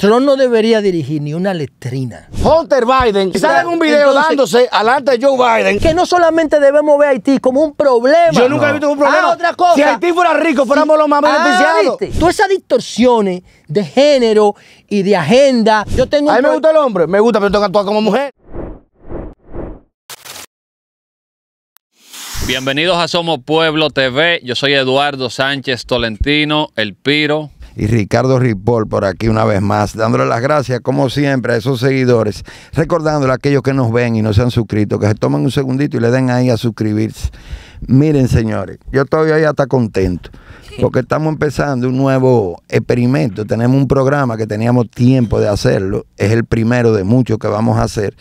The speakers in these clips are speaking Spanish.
Trump no debería dirigir ni una letrina. Hunter Biden sale en un video dándose alante de Joe Biden. Que no solamente debemos ver a Haití como un problema. Yo nunca he visto un ah, problema. Ah, otra cosa. Si Haití fuera rico, fuéramos los más beneficiados. Ah, Todas esas distorsiones de género y de agenda. Yo tengo a mí me gusta el hombre, me gusta, pero tengo que actuar como mujer. Bienvenidos a Somos Pueblo TV. Yo soy Eduardo Sánchez Tolentino, El Piro y Ricardo Ripoll por aquí una vez más, dándole las gracias como siempre a esos seguidores, recordándole a aquellos que nos ven y no se han suscrito, que se tomen un segundito y le den ahí a suscribirse. Miren señores, yo todavía ya hasta contento, porque estamos empezando un nuevo experimento, tenemos un programa que teníamos tiempo de hacerlo, es el primero de muchos que vamos a hacer,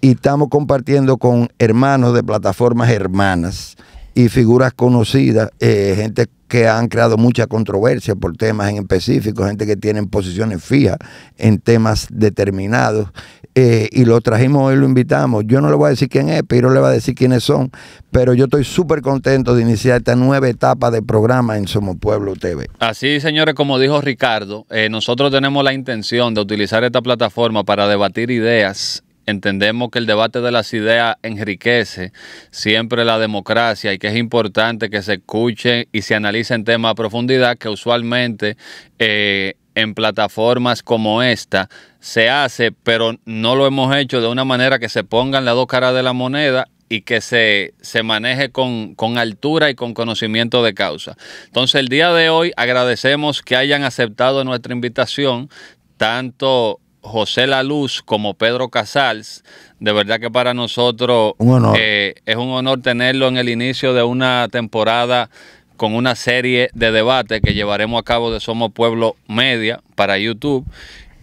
y estamos compartiendo con hermanos de plataformas hermanas y figuras conocidas, eh, gente que han creado mucha controversia por temas en específico, gente que tiene posiciones fijas en temas determinados. Eh, y lo trajimos hoy, lo invitamos. Yo no le voy a decir quién es, pero le voy a decir quiénes son. Pero yo estoy súper contento de iniciar esta nueva etapa de programa en Somos Pueblo TV. Así, señores, como dijo Ricardo, eh, nosotros tenemos la intención de utilizar esta plataforma para debatir ideas entendemos que el debate de las ideas enriquece siempre la democracia y que es importante que se escuche y se analice en tema a profundidad que usualmente eh, en plataformas como esta se hace, pero no lo hemos hecho de una manera que se pongan las dos caras de la moneda y que se, maneje con, con, altura y con conocimiento de causa. Entonces, el día de hoy agradecemos que hayan aceptado nuestra invitación, tanto José La Luz como Pedro Casals. De verdad que para nosotros eh, es un honor tenerlo en el inicio de una temporada con una serie de debates que llevaremos a cabo de Somos Pueblo Media para YouTube.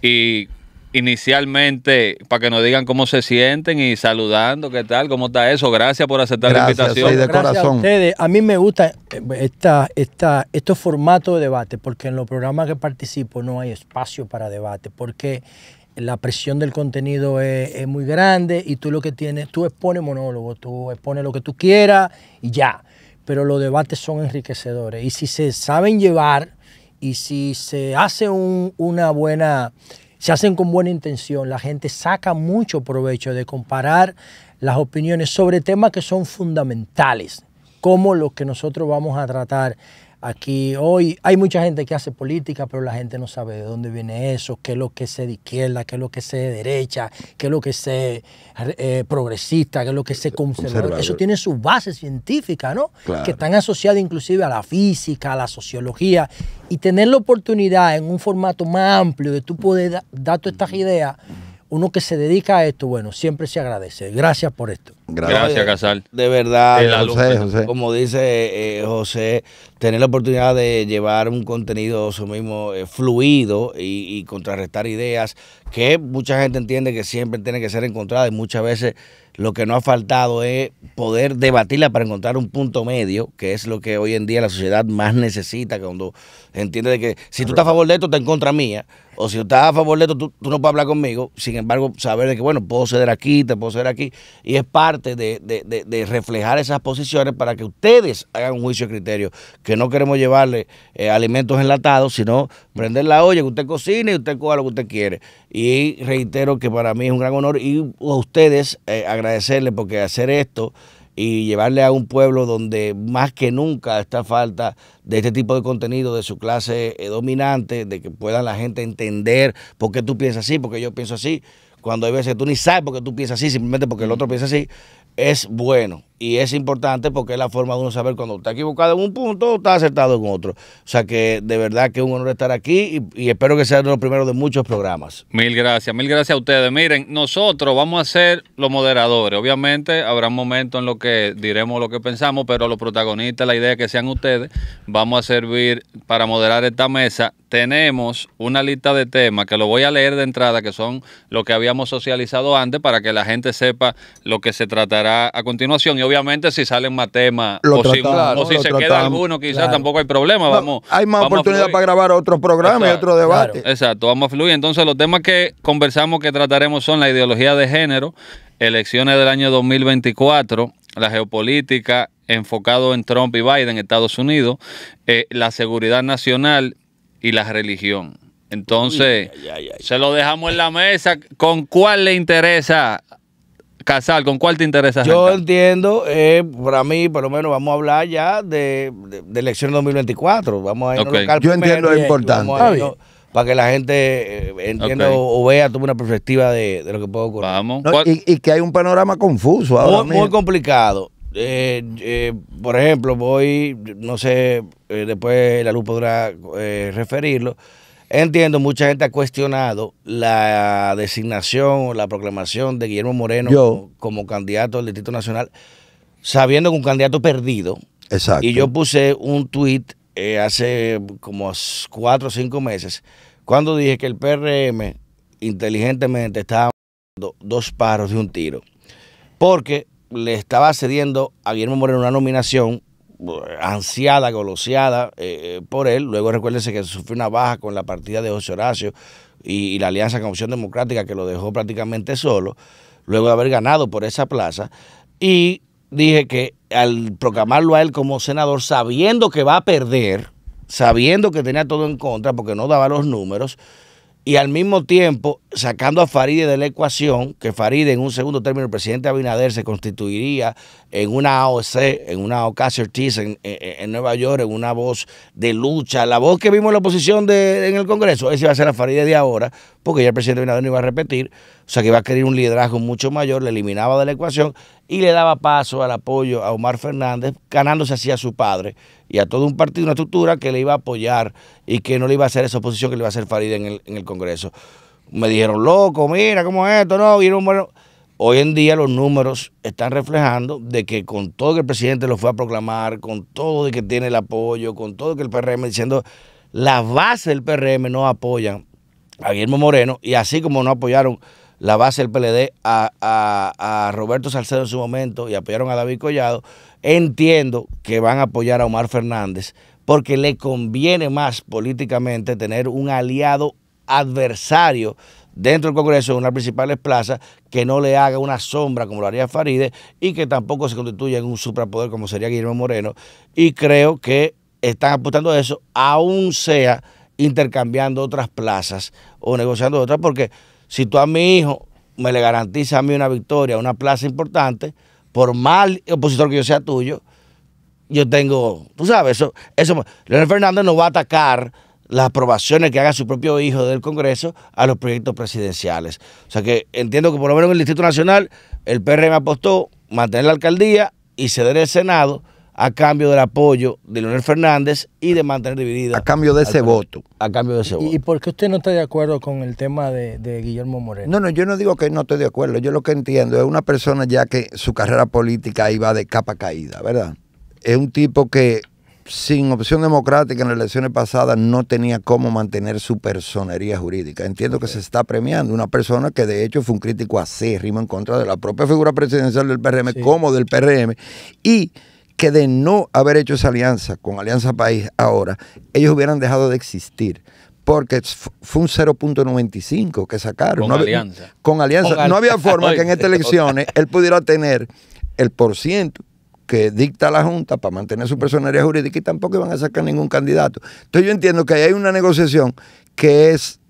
Y inicialmente para que nos digan cómo se sienten y saludando, qué tal, cómo está eso. Gracias por aceptar la invitación. Gracias a ustedes. A mí me gusta eh, esta, esta, estos formatos de debate porque en los programas que participo no hay espacio para debate porque la presión del contenido es, muy grande y tú lo que tienes, tú expones monólogo, tú expones lo que tú quieras y ya. Pero los debates son enriquecedores y si se saben llevar y si se hace una buena se hacen con buena intención. La gente saca mucho provecho de comparar las opiniones sobre temas que son fundamentales, como los que nosotros vamos a tratar Aquí hoy hay mucha gente que hace política, pero la gente no sabe de dónde viene eso, qué es lo que es de izquierda, qué es lo que es de derecha, qué es lo que es eh, eh, progresista, qué es lo que es conservador. Eso tiene sus bases científica, ¿no? Que están asociadas inclusive a la física, a la sociología. Y tener la oportunidad en un formato más amplio de tú poder dar todas estas ideas uno que se dedica a esto, bueno, siempre se agradece. Gracias por esto. Gracias, Casal. De verdad, como dice eh, José, tener la oportunidad de llevar un contenido su mismo eh, fluido y, contrarrestar ideas que mucha gente entiende que siempre tiene que ser encontrada y muchas veces lo que no ha faltado es poder debatirla para encontrar un punto medio, que es lo que hoy en día la sociedad más necesita cuando entiende que si tú estás a favor de esto, te en contra mía o si usted estás a favor de esto, tú, no puedes hablar conmigo. Sin embargo, saber de que, bueno, puedo ceder aquí, te puedo ceder aquí. Y es parte de, reflejar esas posiciones para que ustedes hagan un juicio de criterio. Que no queremos llevarle eh, alimentos enlatados, sino prender la olla, que usted cocine y usted coja lo que usted quiere. Y reitero que para mí es un gran honor y a ustedes eh, agradecerle agradecerles porque hacer esto y llevarle a un pueblo donde más que nunca está falta de este tipo de contenido de su clase eh, dominante, de que pueda la gente entender por qué tú piensas así, porque yo pienso así, cuando hay veces tú ni sabes por qué tú piensas así, simplemente porque el otro piensa así, es bueno y es importante porque es la forma de uno saber cuando está equivocado en un punto o está acertado en otro. O sea que de verdad que es un honor estar aquí y, espero que sea uno de los primeros de muchos programas. Mil gracias, mil gracias a ustedes. Miren, nosotros vamos a ser los moderadores. Obviamente habrá momentos en los que diremos lo que pensamos, pero los protagonistas, la idea es que sean ustedes, vamos a servir para moderar esta mesa. Tenemos una lista de temas que lo voy a leer de entrada, que son lo que habíamos socializado antes para que la gente sepa lo que se tratará a continuación obviamente si salen más temas o, si, se queda alguno, quizás tampoco hay problema. vamos, hay más oportunidad para grabar otro programa y otro debate. Exacto, vamos a fluir. Entonces los temas que conversamos que trataremos son la ideología de género, elecciones del año 2024, la geopolítica enfocado en Trump y Biden, Estados Unidos, eh, la seguridad nacional y la religión. Entonces, se lo dejamos en la mesa. ¿Con cuál le interesa Casal, ¿con cuál te interesa? Yo entiendo, eh, para mí, por lo menos, vamos a hablar ya de, de, de 2024. Vamos a ir Yo entiendo lo importante. para que la gente eh, entienda o, vea, tome una perspectiva de, lo que puede ocurrir. y, que hay un panorama confuso ahora. Muy, complicado. Eh, por ejemplo, voy, no sé, después la luz podrá referirlo, Entiendo, mucha gente ha cuestionado la designación o la proclamación de Guillermo Moreno como, candidato al Distrito Nacional, sabiendo que un candidato perdido. Exacto. Y yo puse un tuit eh, hace como cuatro o cinco meses, cuando dije que el PRM inteligentemente estaba dos paros de un tiro, porque le estaba cediendo a Guillermo Moreno una nominación ansiada, goloseada eh, eh, por él. Luego recuérdense que sufrió una baja con la partida de José Horacio y, y la alianza con Opción Democrática que lo dejó prácticamente solo, luego de haber ganado por esa plaza. Y dije que al proclamarlo a él como senador, sabiendo que va a perder, sabiendo que tenía todo en contra porque no daba los números, y al mismo tiempo sacando a Faride de la ecuación, que Faride en un segundo término el presidente Abinader se constituiría en una AOC, en una Ocasio en, Nueva York, en una voz de lucha, la voz que vimos en la oposición de, en el Congreso, ese iba a ser a Faride de ahora, porque ya el presidente Abinader no iba a repetir, o sea que iba a querer un liderazgo mucho mayor, le eliminaba de la ecuación y le daba paso al apoyo a Omar Fernández, ganándose así a su padre, y a todo un partido, una estructura que le iba a apoyar y que no le iba a hacer esa oposición que le iba a hacer Farid en el, Congreso. Me dijeron, loco, mira cómo es esto, no, vieron bueno. Hoy en día los números están reflejando de que con todo que el presidente lo fue a proclamar, con todo de que tiene el apoyo, con todo que el PRM diciendo, la base del PRM no apoya a Guillermo Moreno y así como no apoyaron la base del PLD a, a, a Roberto Salcedo en su momento y apoyaron a David Collado, Entiendo que van a apoyar a Omar Fernández porque le conviene más políticamente tener un aliado adversario dentro del Congreso en las principales plazas que no le haga una sombra como lo haría Faride y que tampoco se constituya en un suprapoder como sería Guillermo Moreno. Y creo que están apostando a eso, aún sea intercambiando otras plazas o negociando otras, porque si tú a mi hijo me le garantiza a mí una victoria, una plaza importante, por mal opositor que yo sea tuyo, yo tengo, tú sabes, eso, eso Leonel Fernández no va a atacar las aprobaciones que haga su propio hijo del Congreso a los proyectos presidenciales. O sea que entiendo que por lo menos en el Distrito Nacional el PRM apostó mantener la alcaldía y ceder el Senado a cambio del apoyo de Leonel Fernández y de mantener dividida. A cambio de ese voto. A cambio de ese voto. ¿Y por qué usted no está de acuerdo con el tema de, Guillermo Moreno? No, no, yo no digo que no estoy de acuerdo. Yo lo que entiendo es una persona ya que su carrera política iba de capa caída, ¿verdad? Es un tipo que sin opción democrática en las elecciones pasadas no tenía cómo mantener su personería jurídica. Entiendo que se está premiando una persona que de hecho fue un crítico acérrimo en contra de la propia figura presidencial del PRM como del PRM y que de no haber hecho esa alianza con Alianza País ahora, ellos hubieran dejado de existir porque fue un 0.95 que sacaron. Con alianza. Con alianza. no había forma que en estas elecciones él pudiera tener el porciento que dicta la Junta para mantener su personalidad jurídica y tampoco iban a sacar ningún candidato. Entonces yo entiendo que hay una negociación que es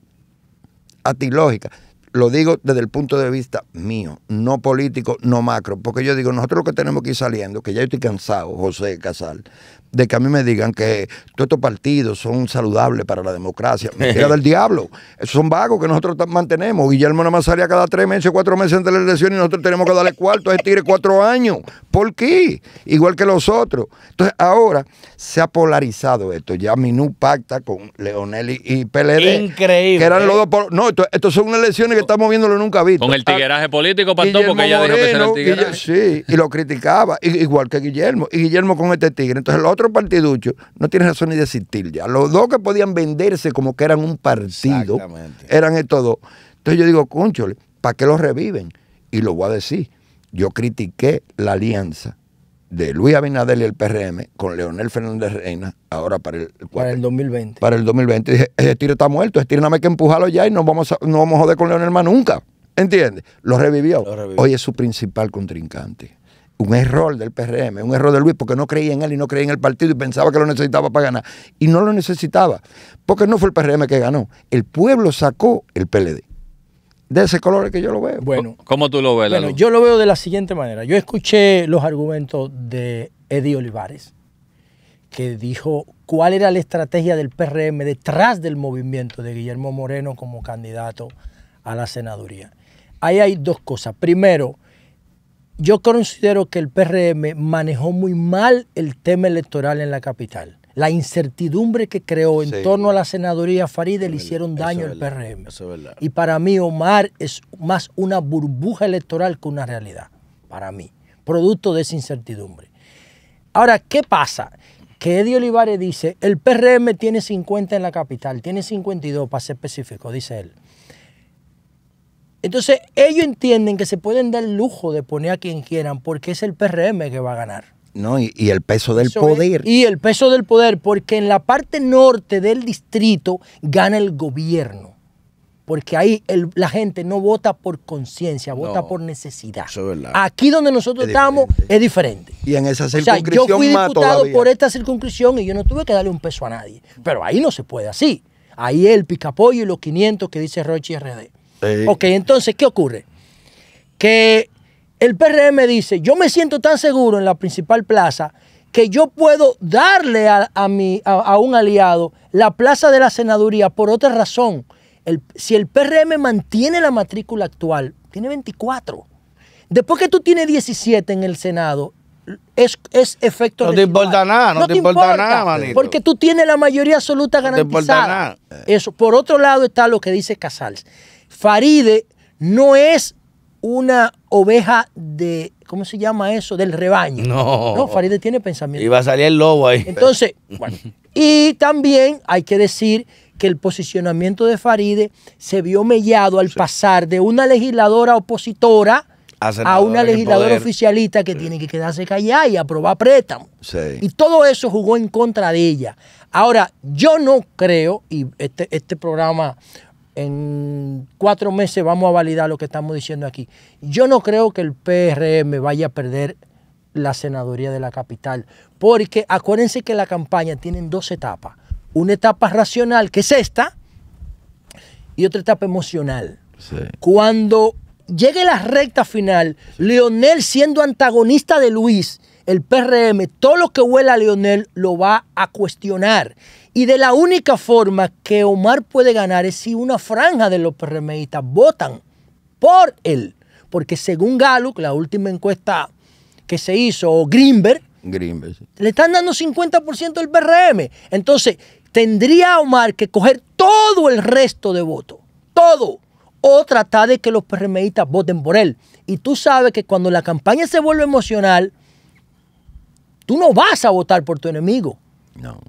atilógica lo digo desde el punto de vista mío, no político, no macro, porque yo digo, nosotros lo que tenemos que ir saliendo, que ya estoy cansado, José Casal, de que a mí me digan que todos estos partidos son saludables para la democracia. Mentira del diablo. Esos son vagos que nosotros mantenemos. Guillermo nada más salía cada tres meses, cuatro meses de las elecciones y nosotros tenemos que darle cuarto a ese tigre cuatro años. ¿Por qué? Igual que los otros. Entonces, ahora se ha polarizado esto. Ya Minú pacta con Leonel y, y PLD. Increíble. Que eran ¿eh? los dos. No, esto, son unas elecciones que estamos viendo nunca visto. Con el ah, tigueraje político, pastor, porque ella dijo que era el sí, y lo criticaba, igual que Guillermo. Y Guillermo con este tigre. Entonces, el otro partiducho no tiene razón ni de existir ya. Los dos que podían venderse como que eran un partido eran estos dos. Entonces yo digo, concho, ¿para qué los reviven? Y lo voy a decir. Yo critiqué la alianza de Luis Abinadel y el PRM con Leonel Fernández Reina, ahora para el, para el 2020. Para el 2020. Dije, ese tiro está muerto, ese tiro nada más que empujarlo ya y no vamos a, no vamos a joder con Leonel más nunca. ¿Entiendes? Lo revivió. Hoy es su principal contrincante un error del PRM, un error de Luis, porque no creía en él y no creía en el partido y pensaba que lo necesitaba para ganar. Y no lo necesitaba, porque no fue el PRM que ganó. El pueblo sacó el PLD. De ese color que yo lo veo. Bueno, ¿cómo tú lo ves? Bueno, yo lo veo de la siguiente manera. Yo escuché los argumentos de Eddie Olivares, que dijo cuál era la estrategia del PRM detrás del movimiento de Guillermo Moreno como candidato a la senaduría. Ahí hay dos cosas. Primero, yo considero que el PRM manejó muy mal el tema electoral en la capital. La incertidumbre que creó en torno a la senaduría Farideh le hicieron daño al PRM. y para mí Omar es más una burbuja electoral que una realidad, para mí, producto de esa incertidumbre. Ahora, ¿qué pasa? Que Eddie Olivares dice, el PRM tiene 50 en la capital, tiene 52 para ser específico, dice él. Entonces, ellos entienden que se pueden dar el lujo de poner a quien quieran porque es el PRM que va a ganar. No, y, el peso del poder. y el peso del poder, porque en la parte norte del distrito gana el gobierno. Porque ahí la gente no vota por conciencia, vota por necesidad. Eso Aquí donde nosotros estamos es diferente. Y en esa yo fui diputado por esta circunscripción y yo no tuve que darle un peso a nadie. Pero ahí no se puede así. Ahí el picapollo y los 500 que dice y RD. Eh, ok, entonces, ¿qué ocurre? Que el PRM dice, yo me siento tan seguro en la principal plaza que yo puedo darle a, a, un aliado la plaza de la senaduría por otra razón. si el PRM mantiene la matrícula actual, tiene 24. Después que tú tienes 17 en el Senado, es, es efecto No te importa nada, no, te, importa, nada, manito. Porque tú tienes la mayoría absoluta garantizada. Eso. Por otro lado está lo que dice Casals. Faride no es una oveja de, ¿cómo se llama eso? Del rebaño. No. No, Faride tiene pensamiento. va a salir el lobo ahí. Entonces, bueno. Y también hay que decir que el posicionamiento de Faride se vio mellado al pasar de una legisladora opositora a, una legisladora oficialista que tiene que quedarse callada y aprobar préstamo. Y todo eso jugó en contra de ella. Ahora, yo no creo, y este, este programa en cuatro meses vamos a validar lo que estamos diciendo aquí. Yo no creo que el PRM vaya a perder la senaduría de la capital, porque acuérdense que la campaña tiene dos etapas. Una etapa racional, que es esta, y otra etapa emocional. Cuando llegue la recta final, Leonel siendo antagonista de Luis, el PRM, todo lo que huela a Leonel lo va a cuestionar. Y de la única forma que Omar puede ganar es si una franja de los PRMistas votan por él. Porque según Gallup, la última encuesta que se hizo, o Greenberg, le están dando 50% del PRM. Entonces, tendría Omar que coger todo el resto de votos. Todo o tratar de que los PRMistas voten por él. Y tú sabes que cuando la campaña se vuelve emocional, tú no vas a votar por tu enemigo.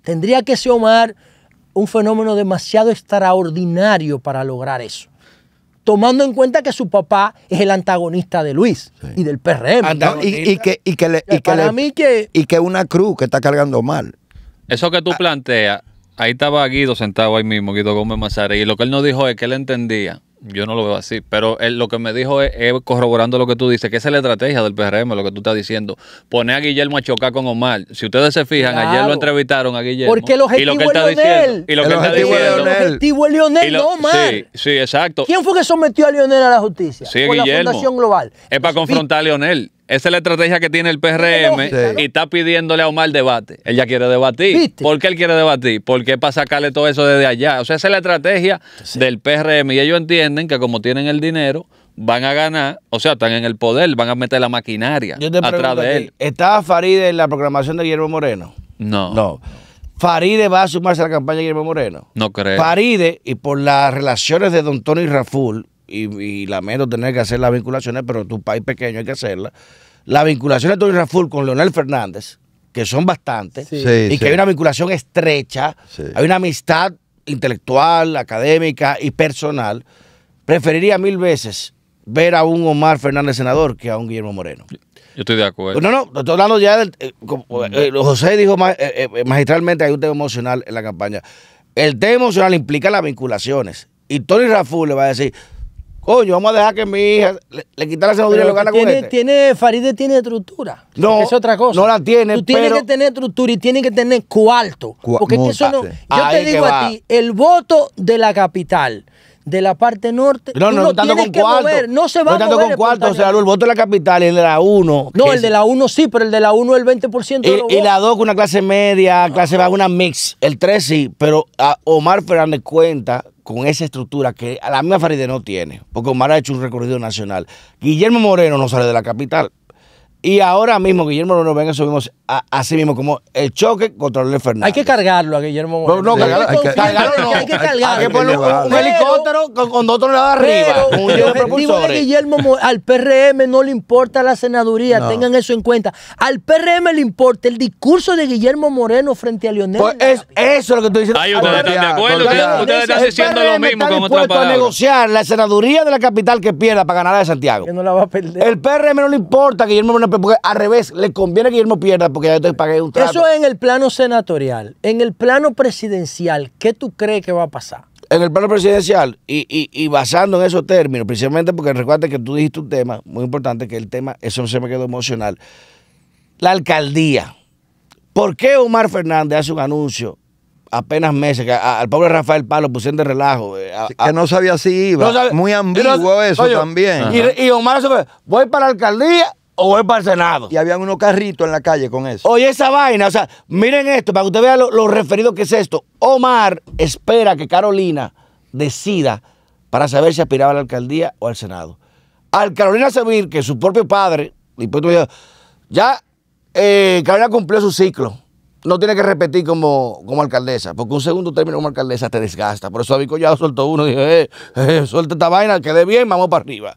Tendría que ser Omar un fenómeno demasiado extraordinario para lograr eso. Tomando en cuenta que su papá es el antagonista de Luis y del PRM. Y, que, y que, una cruz que está cargando mal. Eso que tú ah. planteas, ahí estaba Guido sentado ahí mismo, Guido Gómez Masare y lo que él nos dijo es que él entendía yo no lo veo así, pero él, lo que me dijo es, corroborando lo que tú dices, que esa es la estrategia del PRM, lo que tú estás diciendo. Poner a Guillermo a chocar con Omar. Si ustedes se fijan, ayer lo entrevistaron a Guillermo. Porque el objetivo y lo que él está diciendo, y lo el que está diciendo, el objetivo es Lionel, no Omar. Sí, sí, exacto. ¿Quién fue que sometió a Lionel a la justicia? Sí, Guillermo. la Fundación Global. Es para confrontar a Lionel. Esa es la estrategia que tiene el PRM y está pidiéndole a Omar debate. Él ya quiere debatir. ¿Por qué él quiere debatir? ¿Por qué para sacarle todo eso desde allá. O sea, esa es la estrategia del PRM y ellos entienden que como tienen el dinero, van a ganar, o sea, están en el poder, van a meter la maquinaria atrás de él. ¿Estaba Faride en la programación de Guillermo Moreno? No. No. Faride va a sumarse a la campaña de Guillermo Moreno. No creo. Faride, y por las relaciones de Don Tony Raful, y, y, lamento tener que hacer las vinculaciones, pero tu país pequeño hay que hacerlas. Las vinculaciones de Tony Raful con Leonel Fernández, que son bastantes, y que hay una vinculación estrecha, hay una amistad intelectual, académica y personal. Preferiría mil veces ver a un Omar Fernández senador que a un Guillermo Moreno. Yo estoy de acuerdo. No, no, estoy hablando ya del. Eh, eh, mm. eh, José dijo magistralmente hay un tema emocional en la campaña. El tema emocional implica las vinculaciones. Y Tony Raful le va a decir, Coño, vamos a dejar que mi hija le, quita la seguridad y lo gana con este. tiene, Faride tiene estructura. No. Es otra cosa. No la tiene. Tú tienes que tener estructura y tienes que tener cuarto. porque es que eso no. Yo te digo a ti, el voto de la capital de la parte norte. No, no, no, tanto con cuarto. no se va no a tanto con cuarto, o sea, el voto de la capital y el de la 1. No, el de la 1 sí, pero el de la 1 el 20% de lo Y, y la 2 con una clase media, clase baja, una mix. El 3 sí, pero Omar Fernández cuenta con esa estructura que la misma Faride no tiene, porque Omar ha hecho un recorrido nacional. Guillermo Moreno no sale de la capital. Y ahora mismo, Guillermo Moreno venga, subimos a, así mismo como el choque contra Luis Fernández. Hay que cargarlo a Guillermo Moreno. No, no, cargarlo, hay que, cargarlo Hay que cargarlo. un, helicóptero con, dos otro arriba. Pero, un el objetivo de Guillermo al PRM no le importa la senaduría, tengan eso en cuenta. Al PRM le importa el discurso de Guillermo Moreno frente a Lionel. Pues es, eso es lo que estoy diciendo. Ay, ustedes están de acuerdo, ustedes, están haciendo lo mismo con otra palabra. a negociar la senaduría de la capital que pierda para ganar a Santiago. Que no la va a perder. El PRM no le importa que Guillermo Moreno porque al revés, le conviene que Guillermo pierda porque ya yo te pagué un trato. Eso en el plano senatorial. En el plano presidencial, ¿qué tú crees que va a pasar? En el plano presidencial, y, basando en esos términos, precisamente porque recuerda que tú dijiste un tema muy importante, que el tema, eso se me quedó emocional, la alcaldía. ¿Por qué Omar Fernández hace un anuncio apenas meses, que al pobre Rafael Palo pusieron de relajo. Eh, que no sabía si iba. Muy ambiguo eso también. Y, y, Omar, voy para la alcaldía o es para el Senado. Y habían unos carritos en la calle con eso. Oye, esa vaina, o sea, miren esto, para que usted vea lo, referido que es esto. Omar espera que Carolina decida para saber si aspiraba a la alcaldía o al Senado. Al Carolina saber que su propio padre, pues, ya eh, Carolina cumplió su ciclo. No tiene que repetir como, como alcaldesa, porque un segundo término como alcaldesa te desgasta. Por eso había Collado soltó uno y dijo, eh, eh, suelta esta vaina, quede bien, vamos para arriba.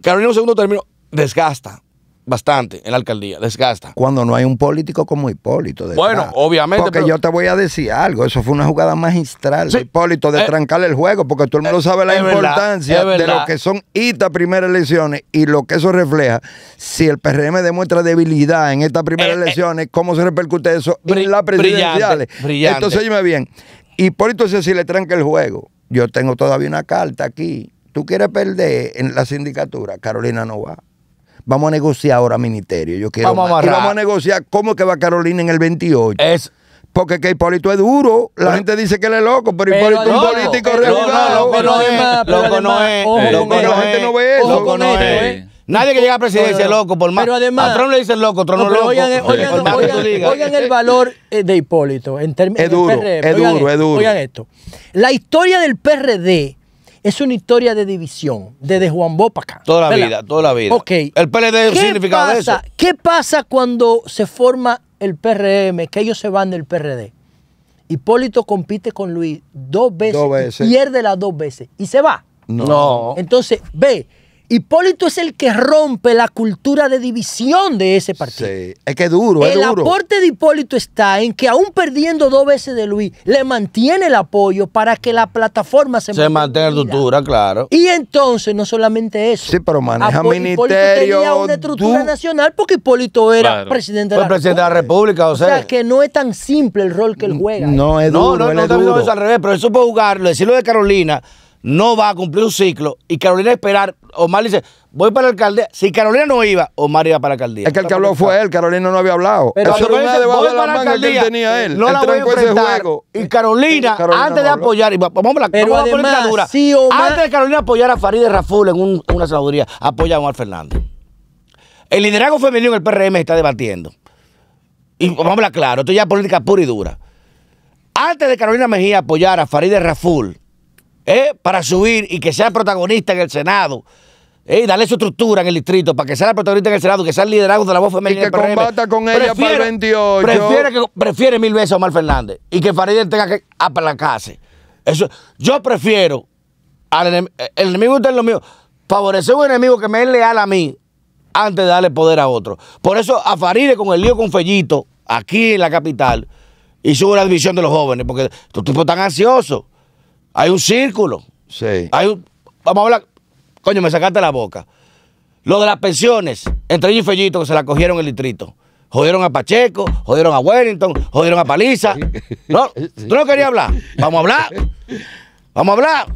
Carolina un segundo término desgasta bastante en la alcaldía, desgasta. Cuando no hay un político como Hipólito. Bueno, obviamente. Porque yo te voy a decir algo, eso fue una jugada magistral Hipólito de trancar eh, trancarle el juego, porque tú no lo eh, sabe la importancia de lo que son estas primeras elecciones y lo que eso refleja. Si el PRM demuestra debilidad en estas primeras eh, elecciones, ¿cómo se repercute eso en las presidenciales? Entonces, bien, Hipólito si le tranca el juego. Yo tengo todavía una carta aquí. Tú quieres perder en la sindicatura, Carolina no va. Vamos a negociar ahora, ministerio. Yo quiero vamos A y vamos a negociar cómo que va Carolina en el 28. Es porque que Hipólito es duro. La gente dice que él es loco, pero, Hipólito es un político regular. Loco no es. Loco no es. La gente no eh. ve eso. Loco no es. Nadie que llega a presidencia es loco, por más. Pero además, a Trump le dicen loco, Trump no, loco. Oigan, oigan, oigan, oigan, el valor eh, de Hipólito en términos. Es duro, es duro, es duro. Oigan esto. La historia del PRD es una historia de división, desde Juan Bó acá. Toda la vida, toda la vida. El PLD es un significado pasa, de eso. ¿Qué pasa cuando se forma el PRM, que ellos se van del PRD? Hipólito compite con Luis dos veces, pierde las dos veces y se va. no. Entonces, ve, Hipólito es el que rompe la cultura de división de ese partido. Sí. Es que duro, el aporte de Hipólito está en que aún perdiendo dos veces de Luis, le mantiene el apoyo para que la plataforma se, se mantenga estructura, claro. Y entonces, no solamente eso. Sí, pero maneja ministerio. Hipólito tenía una estructura nacional porque Hipólito era presidente, de la, presidente de la República. O sea, o sea, que no es tan simple el rol que él juega. No, es duro, no, no, no, es eso al revés, pero eso puede jugarlo, decirlo de Carolina no va a cumplir un ciclo y Carolina esperar Omar dice, voy para la alcaldía. Si Carolina no iba, Omar iba para la alcaldía. Es que el que habló fue él, Carolina no había hablado. Pero Eso era una la tenía él. No la voy a enfrentar. Y Carolina, antes de apoyar, y vamos, a dura. Antes de Carolina apoyar a Farideh Raful en una senaduría, apoya a Omar Fernández. El liderazgo femenino en el PRM está debatiendo. Y vamos a hablar claro, esto ya es política pura y dura. Antes de Carolina Mejía apoyar a Farideh Raful, ¿Eh? para subir y que sea protagonista en el Senado. Y darle su estructura en el distrito para que sea protagonista en el Senado, que sea el liderazgo de la voz femenina. que combata con ella prefiere, para 28. mil veces a Omar Fernández y que Farideh tenga que aplacarse Eso, yo prefiero al el enemigo usted es lo mío. Favorecer a un enemigo que me es leal a mí antes de darle poder a otro. Por eso a Faride con el lío con Fellito, aquí en la capital, hizo una división de los jóvenes, porque estos tipos están ansiosos. Hay un círculo. Sí. Hay un, vamos a hablar. Coño, me sacaste la boca. Lo de las pensiones, entre ellos y Fellito, que se la cogieron el litrito... Jodieron a Pacheco, jodieron a Wellington, jodieron a Paliza. ¿No? ¿Tú no querías hablar? Vamos a hablar. Vamos a hablar.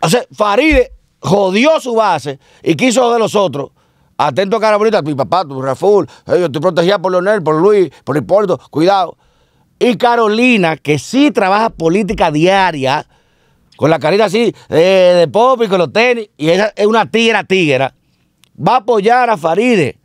O sea, Faride jodió su base y quiso de los otros. Atento, cara bonita, mi papá, tu Raful, eh, yo estoy protegida por Leonel, por Luis, por Hipólito, cuidado. Y Carolina, que sí trabaja política diaria, con la carita así eh, de pop y con los tenis, y ella es una tigra tigera, va a apoyar a Faride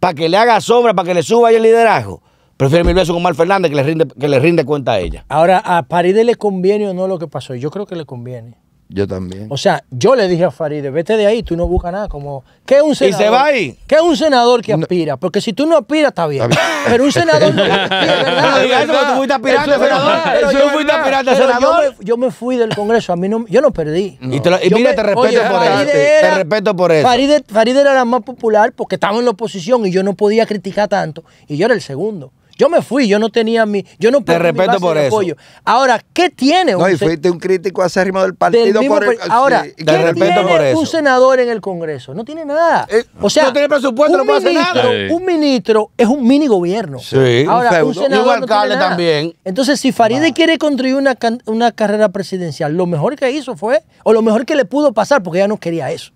para que le haga sombra, para que le suba ahí el liderazgo. Prefiere mil beso con Mar Fernández que le rinde, que le rinde cuenta a ella. Ahora, ¿a Faride le conviene o no lo que pasó? Yo creo que le conviene. Yo también. O sea, yo le dije a Farideh, vete de ahí, tú no buscas nada. Como, ¿qué es un senador? ¿Y se va ahí? ¿Qué es un senador que aspira? Porque si tú no aspiras, está bien. Pero un senador no fuiste Yo me fui del Congreso, a mí no, yo no perdí. Y, mira, te respeto por eso. Te respeto por eso. Farideh era la más popular porque estaba en la oposición y yo no podía criticar tanto. Y yo era el segundo. Yo me fui, yo no tenía mi. Yo no Te respeto por eso. Apoyo. Ahora, ¿qué tiene un No, y fuiste un crítico acérrimo del partido por el, Ahora, ¿qué un senador en el Congreso? No tiene nada. Eh, o sea, no tiene presupuesto, no puede hacer nada. Un ministro es un mini gobierno. Sí, Ahora, un, senador. alcalde también. Entonces, si Faride quiere construir una, carrera presidencial, lo mejor que hizo fue, o lo mejor que le pudo pasar, porque ya no quería eso.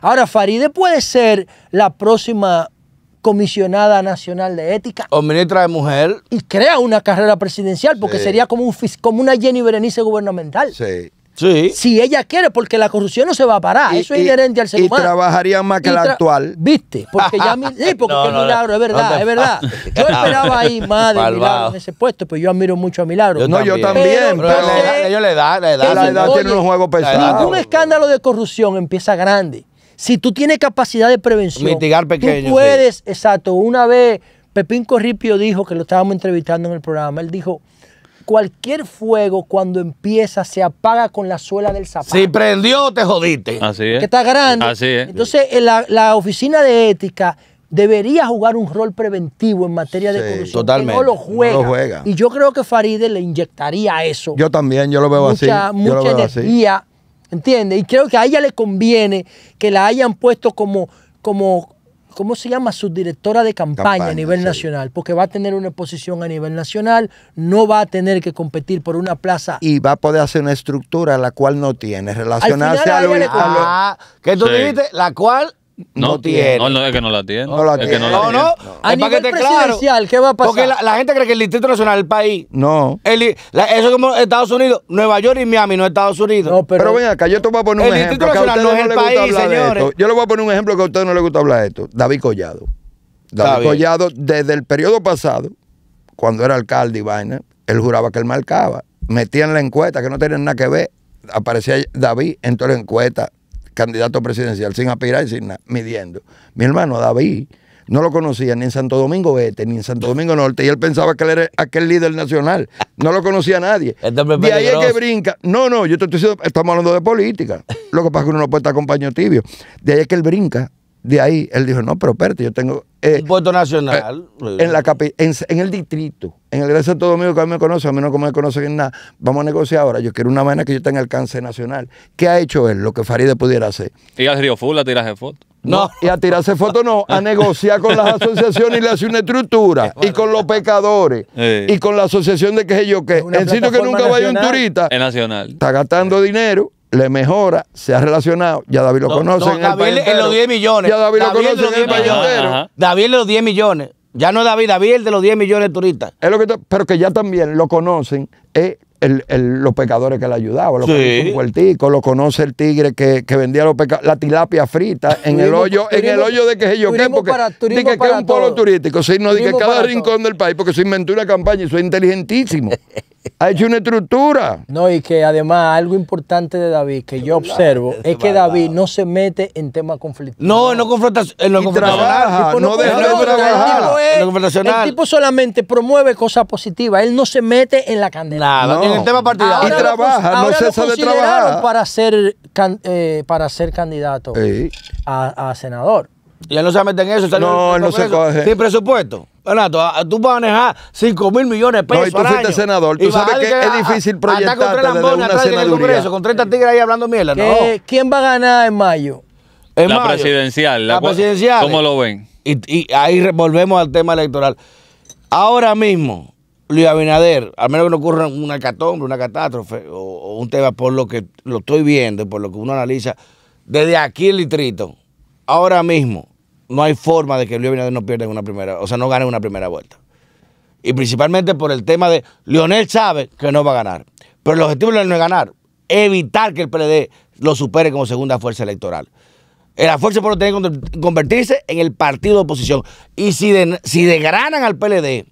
Ahora, Faride puede ser la próxima comisionada nacional de ética. O ministra de mujer. Y crea una carrera presidencial, porque sería como, un, como una Jenny Berenice gubernamental. Sí. Sí. Si ella quiere, porque la corrupción no se va a parar. Eso es inherente al ser Y trabajaría más que la actual. ¿Viste? Porque ya sí, porque Milagro, es verdad, es verdad. Yo esperaba ahí más de Milagro en ese puesto, pero yo admiro mucho a Milagro. Yo no, también. yo también, pero, pero, ellos le da, le da. La edad tiene un juego pesado. Ningún escándalo de corrupción empieza grande. Si tú tienes capacidad de prevención, Tú puedes, exacto. Una vez Pepín Corripio dijo que lo estábamos entrevistando en el programa, él dijo, cualquier fuego cuando empieza se apaga con la suela del zapato. Si prendió, te jodiste. Así es. Que está grande. Así es. Entonces, eh, la, oficina de ética debería jugar un rol preventivo en materia de corrupción. Totalmente. no, lo juega. Y yo creo que Faride le inyectaría eso. Yo también, yo lo veo así. Mucha ¿Entiendes? Y creo que a ella le conviene que la hayan puesto como, como ¿cómo se llama? Subdirectora de campaña, a nivel nacional, porque va a tener una posición a nivel nacional, no va a tener que competir por una plaza. Y va a poder hacer una estructura la cual no tiene, relacionarse a, lo, ah, que tú dijiste, la cual no, tiene. No, no, es que no la tiene. No la tiene. no, no, Hay no. A presidencial, claro, ¿qué va a pasar? Porque la, gente cree que el Instituto Nacional es el país. No. El, eso es como Estados Unidos. Nueva York y Miami no es Estados Unidos. No, pero, pero ven acá, yo te voy a poner un el ejemplo. Nacional no es el país, señores. Yo le voy a poner un ejemplo que a ustedes no les gusta hablar de esto. David Collado. David Collado, desde el periodo pasado, cuando era alcalde y vaina, él juraba que él marcaba. Metía en la encuesta que no tenía nada que ver. Aparecía David en toda la encuesta candidato presidencial sin aspirar y sin nada, midiendo. Mi hermano David no lo conocía ni en Santo Domingo Este, ni en Santo Domingo Norte, y él pensaba que él era aquel líder nacional. No lo conocía nadie. Este de ahí es que brinca. No, no, yo te estoy diciendo, estamos hablando de política. Lo que pasa es que uno no puede estar con tibio. De ahí es que él brinca de ahí, él dijo, no, pero espérate, yo tengo... Eh, Puerto Nacional. Eh, en, la en, en, el distrito, en el Gran Santo Domingo que a mí me conoce, a mí no me conocen en nada. Vamos a negociar ahora, yo quiero una manera que yo tenga alcance nacional. ¿Qué ha hecho él? Lo que Faride pudiera hacer. Y al Río Full a tirarse fotos. No, y a tirarse fotos no, a negociar con las asociaciones y le hace una estructura, y con los pecadores, y con la asociación de qué sé yo qué. El que nunca vaya un turista, es nacional. está gastando dinero le mejora, se ha relacionado, ya David lo conoce. David en los 10 millones. Ya David, lo conoce David los 10 millones. Ya no David, David de los 10 millones de turistas. pero que ya también lo conocen, es los pecadores que le ayudaban, los sí. lo conoce el tigre que, vendía los la tilapia frita en el hoyo, en el hoyo de que yo qué, porque que es un polo turístico, sino que cada rincón del país, porque se inventó una campaña y soy inteligentísimo. ha hecho una estructura. No, y que además algo importante de David que yo observo es que David no se mete en temas conflictivos. No, no confrontación. en lo no, deja de trabajar. El tipo, solamente promueve cosas positivas, él no se mete en la candela el tema partidario. y trabaja, no cesa de trabajar. Para ser, eh, para ser candidato a, senador. Y él no se mete en eso. No, él no se coge. Sin presupuesto. Renato, tú vas a manejar 5 mil millones de pesos. No, y tú fuiste senador. Tú sabes que, es difícil proyectarte desde una atrás Congreso, con 30 tigres ahí hablando mierda. ¿Quién va a ganar en mayo? la presidencial. La, presidencial. ¿Cómo lo ven? y ahí volvemos al tema electoral. Ahora mismo, Luis Abinader, al menos que no ocurra una una catástrofe o, un tema, por lo que lo estoy viendo, por lo que uno analiza, desde aquí el litrito, ahora mismo, no hay forma de que Luis Abinader no pierda una primera, o sea, no gane una primera vuelta. Y principalmente por el tema de Lionel sabe que no va a ganar. Pero el objetivo no es ganar, evitar que el PLD lo supere como segunda fuerza electoral. Eh, La fuerza por tiene que convertirse en el partido de oposición. Y si, si desgranan al PLD,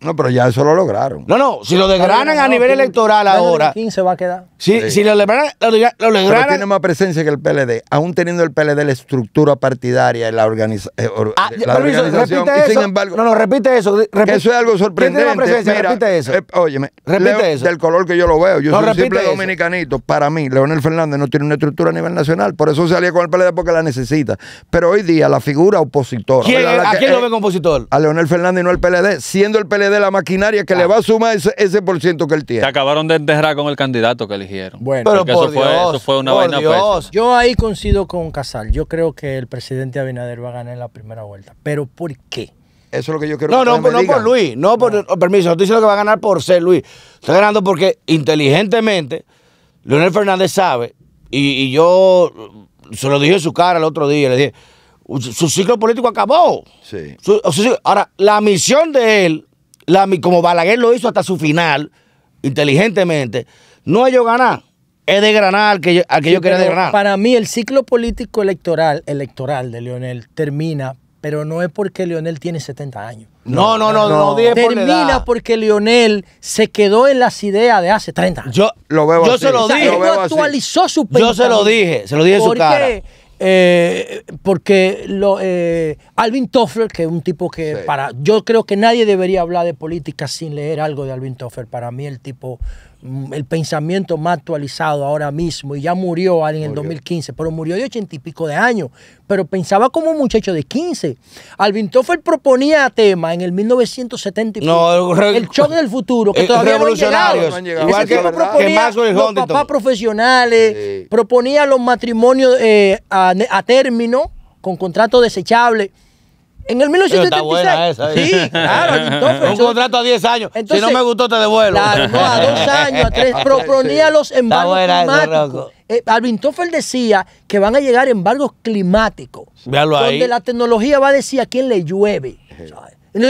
no, pero ya eso lo lograron. No, no, si lo desgranan a nivel electoral ahora. ¿Quién se va a quedar? Si, si lo desgranan. Lo, lo pero tiene más presencia que el PLD, aún teniendo el PLD la estructura partidaria en la, eh, ah, organización ah, Repite y sin eso. embargo. No, no, repite eso. eso es algo sorprendente. Tiene más presencia, repite eso. Eh, óyeme, repite eso. Del color que yo lo veo. Yo soy simple dominicanito. Para mí, Leonel Fernández no tiene una estructura a nivel nacional. Por eso salía con el PLD porque la necesita. Pero hoy día, la figura opositora. ¿A quién lo ve opositor? A Leonel Fernández y no al PLD. Siendo el PLD de la maquinaria que le va a sumar ese, ese por ciento que él tiene. Se acabaron de enterrar con el candidato que eligieron. Bueno, Pero por eso, fue, una por vaina Dios. Yo ahí coincido con Casal. Yo creo que el presidente Abinader va a ganar en la primera vuelta. ¿Pero por qué? Eso es lo que yo quiero No, no, por, no por Luis, no por permiso, no estoy diciendo que va a ganar por ser Luis. Está ganando porque inteligentemente Leonel Fernández sabe, y, yo se lo dije en su cara el otro día, le dije, su ciclo político acabó. Sí. ahora, la misión de él como Balaguer lo hizo hasta su final, inteligentemente, no yo ganar. Es de granar al que yo, quiera que sí, Para mí, el ciclo político electoral, electoral de Leonel termina, pero no es porque Leonel tiene 70 años. No, no, no, no. Termina porque Leonel se quedó en las ideas de hace 30 años. Yo lo veo Yo se lo dije. actualizó su Yo se lo dije, se lo dije en su cara. Eh, porque lo, eh, Alvin Toffler, que es un tipo que para yo creo que nadie debería hablar de política sin leer algo de Alvin Toffler. Para mí el tipo Mm, el pensamiento más actualizado ahora mismo y ya murió alguien en 2015, pero murió de ochenta y pico de años, pero pensaba como un muchacho de 15. Alvin Toffel proponía tema en el 1970 el, el shock del futuro, que todavía no han llegado. los papás profesionales, proponía los matrimonios eh, a, a término, con contrato desechable. En el 1976. sí, claro, Un contrato a 10 años. si no me gustó, te devuelvo. Claro, no, a dos años, a tres. Ah, proponía los embargos climáticos. Eh, Alvin Toffel decía que van a llegar embargos climáticos. Véalo donde la tecnología va a decir a quién le llueve. En el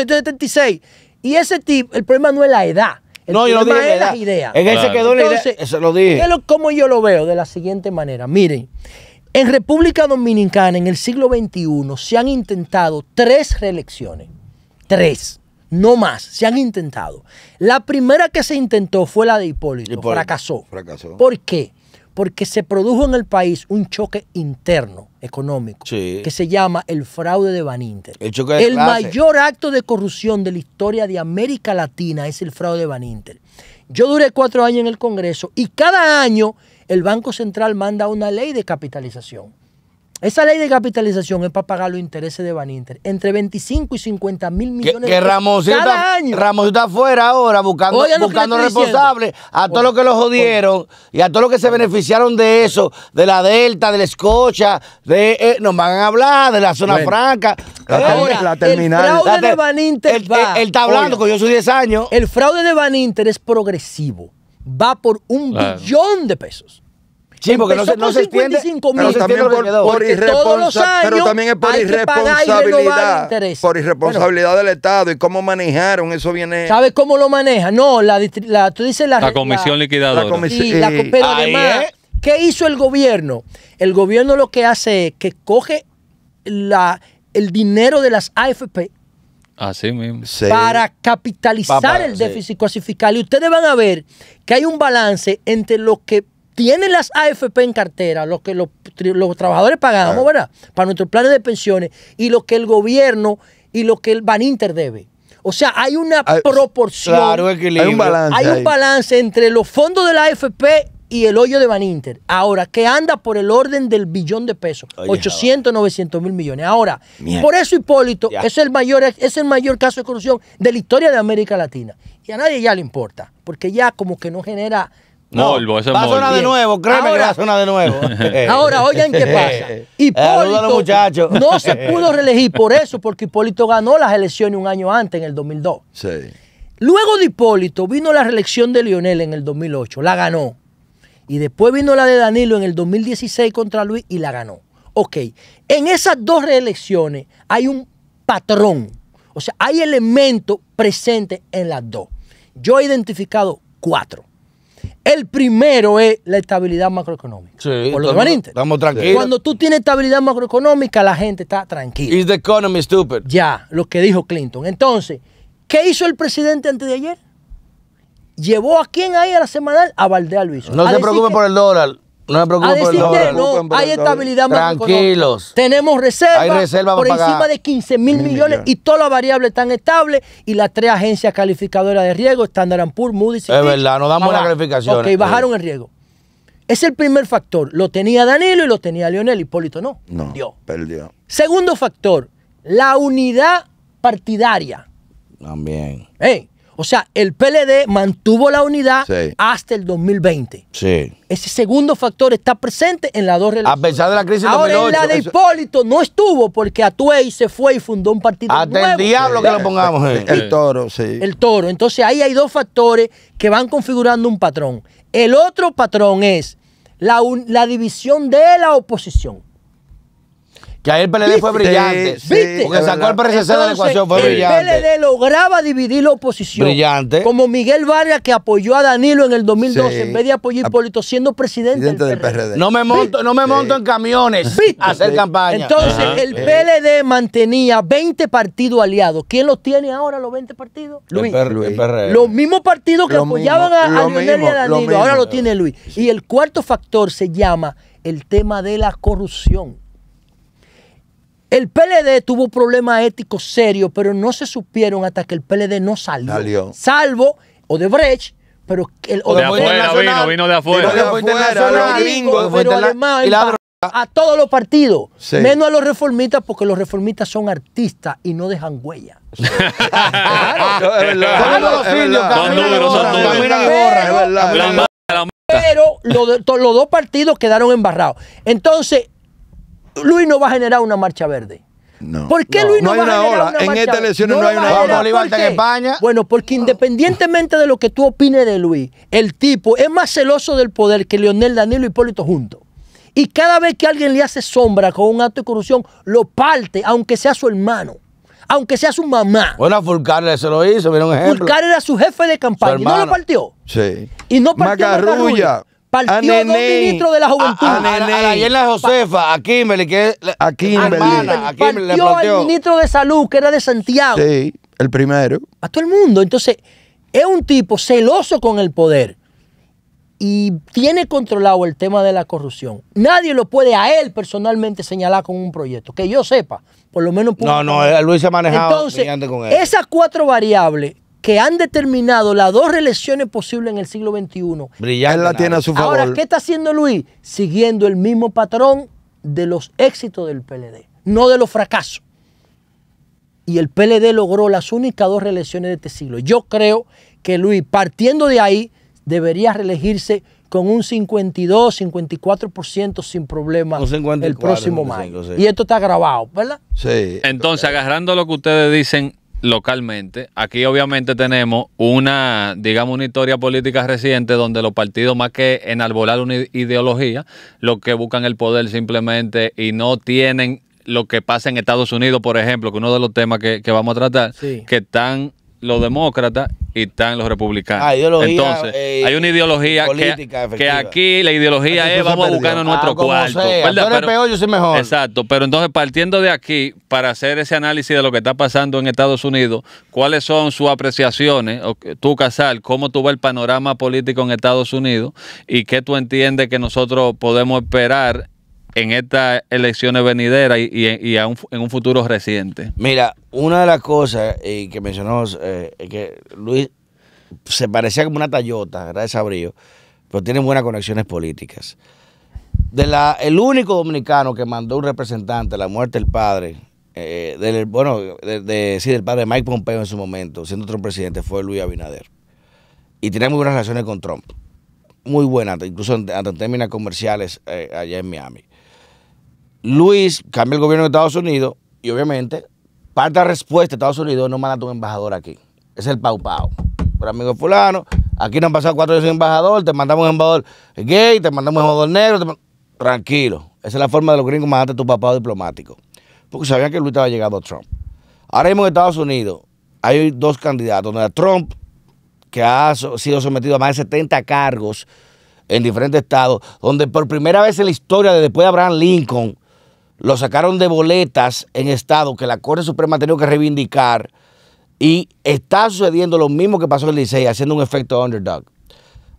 1976. Y ese tipo, el problema no es la edad. El no, yo lo dije. Es las ideas. En claro. ese quedó la idea. Eso lo dije. Lo, como yo lo veo de la siguiente manera. Miren. En República Dominicana, en el siglo XXI, se han intentado tres reelecciones. Tres. No más, se han intentado. La primera que se intentó fue la de Hipólito. Fracasó. Fracasó. ¿Por qué? Porque se produjo en el país un choque interno económico que se llama el fraude de Van Inter. El, mayor acto de corrupción de la historia de América Latina es el fraude de Van Inter. Yo duré cuatro años en el Congreso y cada año el Banco Central manda una ley de capitalización. Esa ley de capitalización es para pagar los intereses de Baninter. Entre 25 y 50 mil millones de pesos cada está afuera ahora buscando, buscando responsables a todos los que lo jodieron y a todos los que se beneficiaron de eso, de la Delta, de la Escocha, de, eh, nos van a hablar de la zona franca. La, terminal. El fraude de Van Inter. está hablando con yo soy 10 años. El fraude de Baninter es progresivo va por un billón de pesos. Sí, porque no se, no se entiende. Pero también por, por pero también es por irresponsabilidad. Por irresponsabilidad del Estado y cómo manejaron eso viene. ¿Sabes cómo lo maneja? No, la, tú dices la. La comisión liquidadora. sí, la, pero además, ¿qué hizo el gobierno? El gobierno lo que hace es que coge la, el dinero de las AFP para capitalizar el déficit Y ustedes van a ver que hay un balance entre lo que tienen las AFP en cartera, lo que los, trabajadores pagamos, ah. Para nuestros planes de pensiones y lo que el gobierno y lo que el Baninter debe. O sea, hay una proporción. Hay un balance. Hay un balance entre los fondos de la AFP y el hoyo de Van Inter. Ahora, que anda por el orden del billón de pesos. 800, 900 mil millones. Ahora, por eso Hipólito es el, mayor, es el mayor caso de corrupción de la historia de América Latina. Y a nadie ya le importa, porque ya como que no genera... No, va a sonar de nuevo, créeme va a sonar de nuevo. ahora, oigan qué eh, pasa. Hipólito no se pudo reelegir por eso, porque Hipólito ganó las elecciones un año antes, en el 2002. Luego de Hipólito vino la reelección de Lionel en el 2008, la ganó. Y después vino la de Danilo en el 2016 contra Luis y la ganó. Ok, en esas dos reelecciones hay un patrón. O sea, hay elementos presentes en las dos. Yo he identificado cuatro. El primero es la estabilidad macroeconómica. Sí, por lo estamos, estamos tranquilos. Cuando tú tienes estabilidad macroeconómica, la gente está tranquila. Is the economy stupid? Ya, lo que dijo Clinton. Entonces, ¿qué hizo el presidente antes de ayer? llevó a quién ahí a la semanal? A Valdea Luis. No se preocupe por el dólar. No se preocupe por el dólar. hay estabilidad Tranquilos. Tenemos reservas hay reserva por encima de 15 mil millones, y todas las variables están estables y las tres agencias calificadoras de riesgo, Standard Poor's, Moody's y Es verdad, nos damos las calificaciones. Ok, bajaron el riesgo. Es el primer factor. Lo tenía Danilo y lo tenía Leonel. Hipólito no. No, perdió. perdió. Segundo factor, la unidad partidaria. También. Hey, o sea, el PLD mantuvo la unidad hasta el 2020. Sí. Ese segundo factor está presente en las dos relaciones. A pesar de la crisis de Ahora, en la de Hipólito no estuvo porque Atuey se fue y fundó un partido Hasta nuevo. el diablo que lo pongamos. El toro, sí. El toro. Entonces, ahí hay dos factores que van configurando un patrón. El otro patrón es la división de la oposición. Que ahí el PLD fue brillante. Porque sacó al PRCC de la ecuación, fue brillante. El PLD lograba dividir la oposición. Brillante. Como Miguel Vargas que apoyó a Danilo en el 2012 en vez de apoyar a Hipólito siendo presidente, No me monto, no me monto en camiones a hacer campaña. Entonces, el PLD mantenía 20 partidos aliados. ¿Quién los tiene ahora los 20 partidos? Luis. Los mismos partidos que apoyaban a, Leonel y a Danilo. ahora lo tiene Luis. Y el cuarto factor se llama el tema de la corrupción. El PLD tuvo problemas éticos serios, pero no se supieron hasta que el PLD no salió. salió. Salvo Odebrecht, pero el De afuera vino, vino de afuera. De afuera, pero además a todos los partidos, menos a los reformistas, porque los reformistas son artistas y no dejan huella. Pero los dos partidos quedaron embarrados. Entonces, Luis no va a generar una marcha verde. No. ¿Por qué Luis no, va a generar ola. Una en marcha esta no, hay una ola. En España. Bueno, porque independientemente de lo que tú opines de Luis, el tipo es más celoso del poder que Leonel Danilo y Hipólito juntos. Y cada vez que alguien le hace sombra con un acto de corrupción, lo parte, aunque sea su hermano aunque sea su mamá. Bueno, Fulcar se lo hizo, mira un ejemplo. Fulcar era su jefe de campaña y no lo partió. Sí. Y no partió Macarrulla. Partió a dos ministros de la juventud. A, a, Nene. Josefa, a Kimberly, que es a Kimberly. Partió el ministro de salud, que era de Santiago. Sí, el primero. A todo el mundo. Entonces, es un tipo celoso con el poder y tiene controlado el tema de la corrupción. Nadie lo puede a él personalmente señalar con un proyecto, que yo sepa, por lo menos. No, no, Luis se ha manejado Entonces, con él. Esas cuatro variables que han determinado las dos reelecciones posibles en el siglo XXI. brillar la tiene a su favor. Ahora, ¿qué está haciendo Luis? Siguiendo el mismo patrón de los éxitos del PLD, no de los fracasos. Y el PLD logró las únicas dos reelecciones de este siglo. Yo creo que Luis, partiendo de ahí, debería reelegirse con un 52, 54% sin problema el próximo mayo. Y esto está grabado, ¿verdad? Sí. Entonces, agarrando lo que ustedes dicen, localmente. Aquí obviamente tenemos una, digamos, una historia política reciente donde los partidos más que enarbolar una ideología, lo que buscan el poder simplemente y no tienen lo que pasa en Estados Unidos, por ejemplo, que uno de los temas que, vamos a tratar, que están los demócratas y están los republicanos. Ah, entonces, eh, hay una ideología que, aquí la ideología es vamos a buscarnos ah, nuestro cuarto. peor, yo soy mejor. Exacto, pero entonces partiendo de aquí, para hacer ese análisis de lo que está pasando en Estados Unidos, ¿cuáles son sus apreciaciones? Tú, Casal, ¿cómo tú ves el panorama político en Estados Unidos y qué tú entiendes que nosotros podemos esperar en estas elecciones venideras y, y, en un futuro reciente? Mira, una de las cosas eh, que mencionó eh, Es que Luis se parecía como una Toyota, gracias a Brillo, pero tiene buenas conexiones políticas. De la, el único dominicano que mandó un representante a la muerte del padre, eh, del, bueno, de, sí, del padre Mike Pompeo en su momento, siendo otro presidente, fue Luis Abinader. Y tiene muy buenas relaciones con Trump. Muy buenas, incluso en, términos comerciales allá en Miami. Luis cambia el gobierno de Estados Unidos y obviamente parte de la respuesta de Estados Unidos no manda a tu embajador aquí. Es el pau pau. Pero amigo fulano, aquí nos han pasado cuatro años sin embajador, te mandamos un embajador gay, te mandamos un embajador negro. Tranquilo. Esa es la forma de los gringos mandarte a tu papá diplomático. Porque sabían que Luis estaba llegando a Trump. Ahora mismo en Estados Unidos hay dos candidatos. Donde Trump, que ha sido sometido a más de 70 cargos en diferentes estados, donde por primera vez en la historia, desde después de Abraham Lincoln, lo sacaron de boletas en estado que la Corte Suprema ha tenido que reivindicar y está sucediendo lo mismo que pasó en el 16, haciendo un efecto underdog.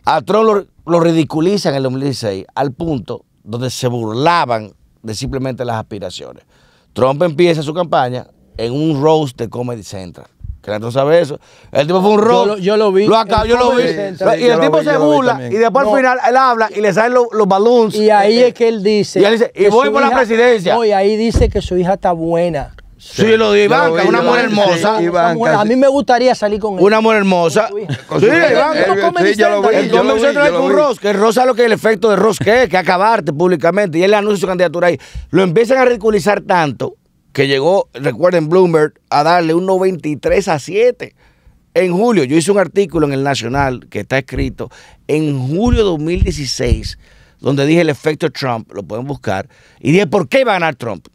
A Trump lo, lo ridiculizan en el 2016 al punto donde se burlaban de simplemente las aspiraciones. Trump empieza su campaña en un roast de Comedy Central que Creato sabe eso. El tipo fue un rock. Yo lo, vi. Lo acabo, yo lo vi. Y el tipo se burla y después al final él habla y le salen los, los balloons. Y ahí es que él dice. Y dice, voy por la presidencia. y ahí dice que su hija está buena. Sí, lo de Ivanka, una mujer hermosa. a mí me gustaría salir con él. Una mujer hermosa. Sí, Ivanka. Sí, yo lo vi. me un con Ross, que Ross sabe lo que es el efecto de Ross que es, que acabarte públicamente. Y él anuncia su candidatura ahí. Lo empiezan a ridiculizar tanto que llegó, recuerden, Bloomberg, a darle un 93 a 7. En julio, yo hice un artículo en el Nacional que está escrito en julio de 2016, donde dije el efecto Trump, lo pueden buscar, y dije por qué va a ganar Trump.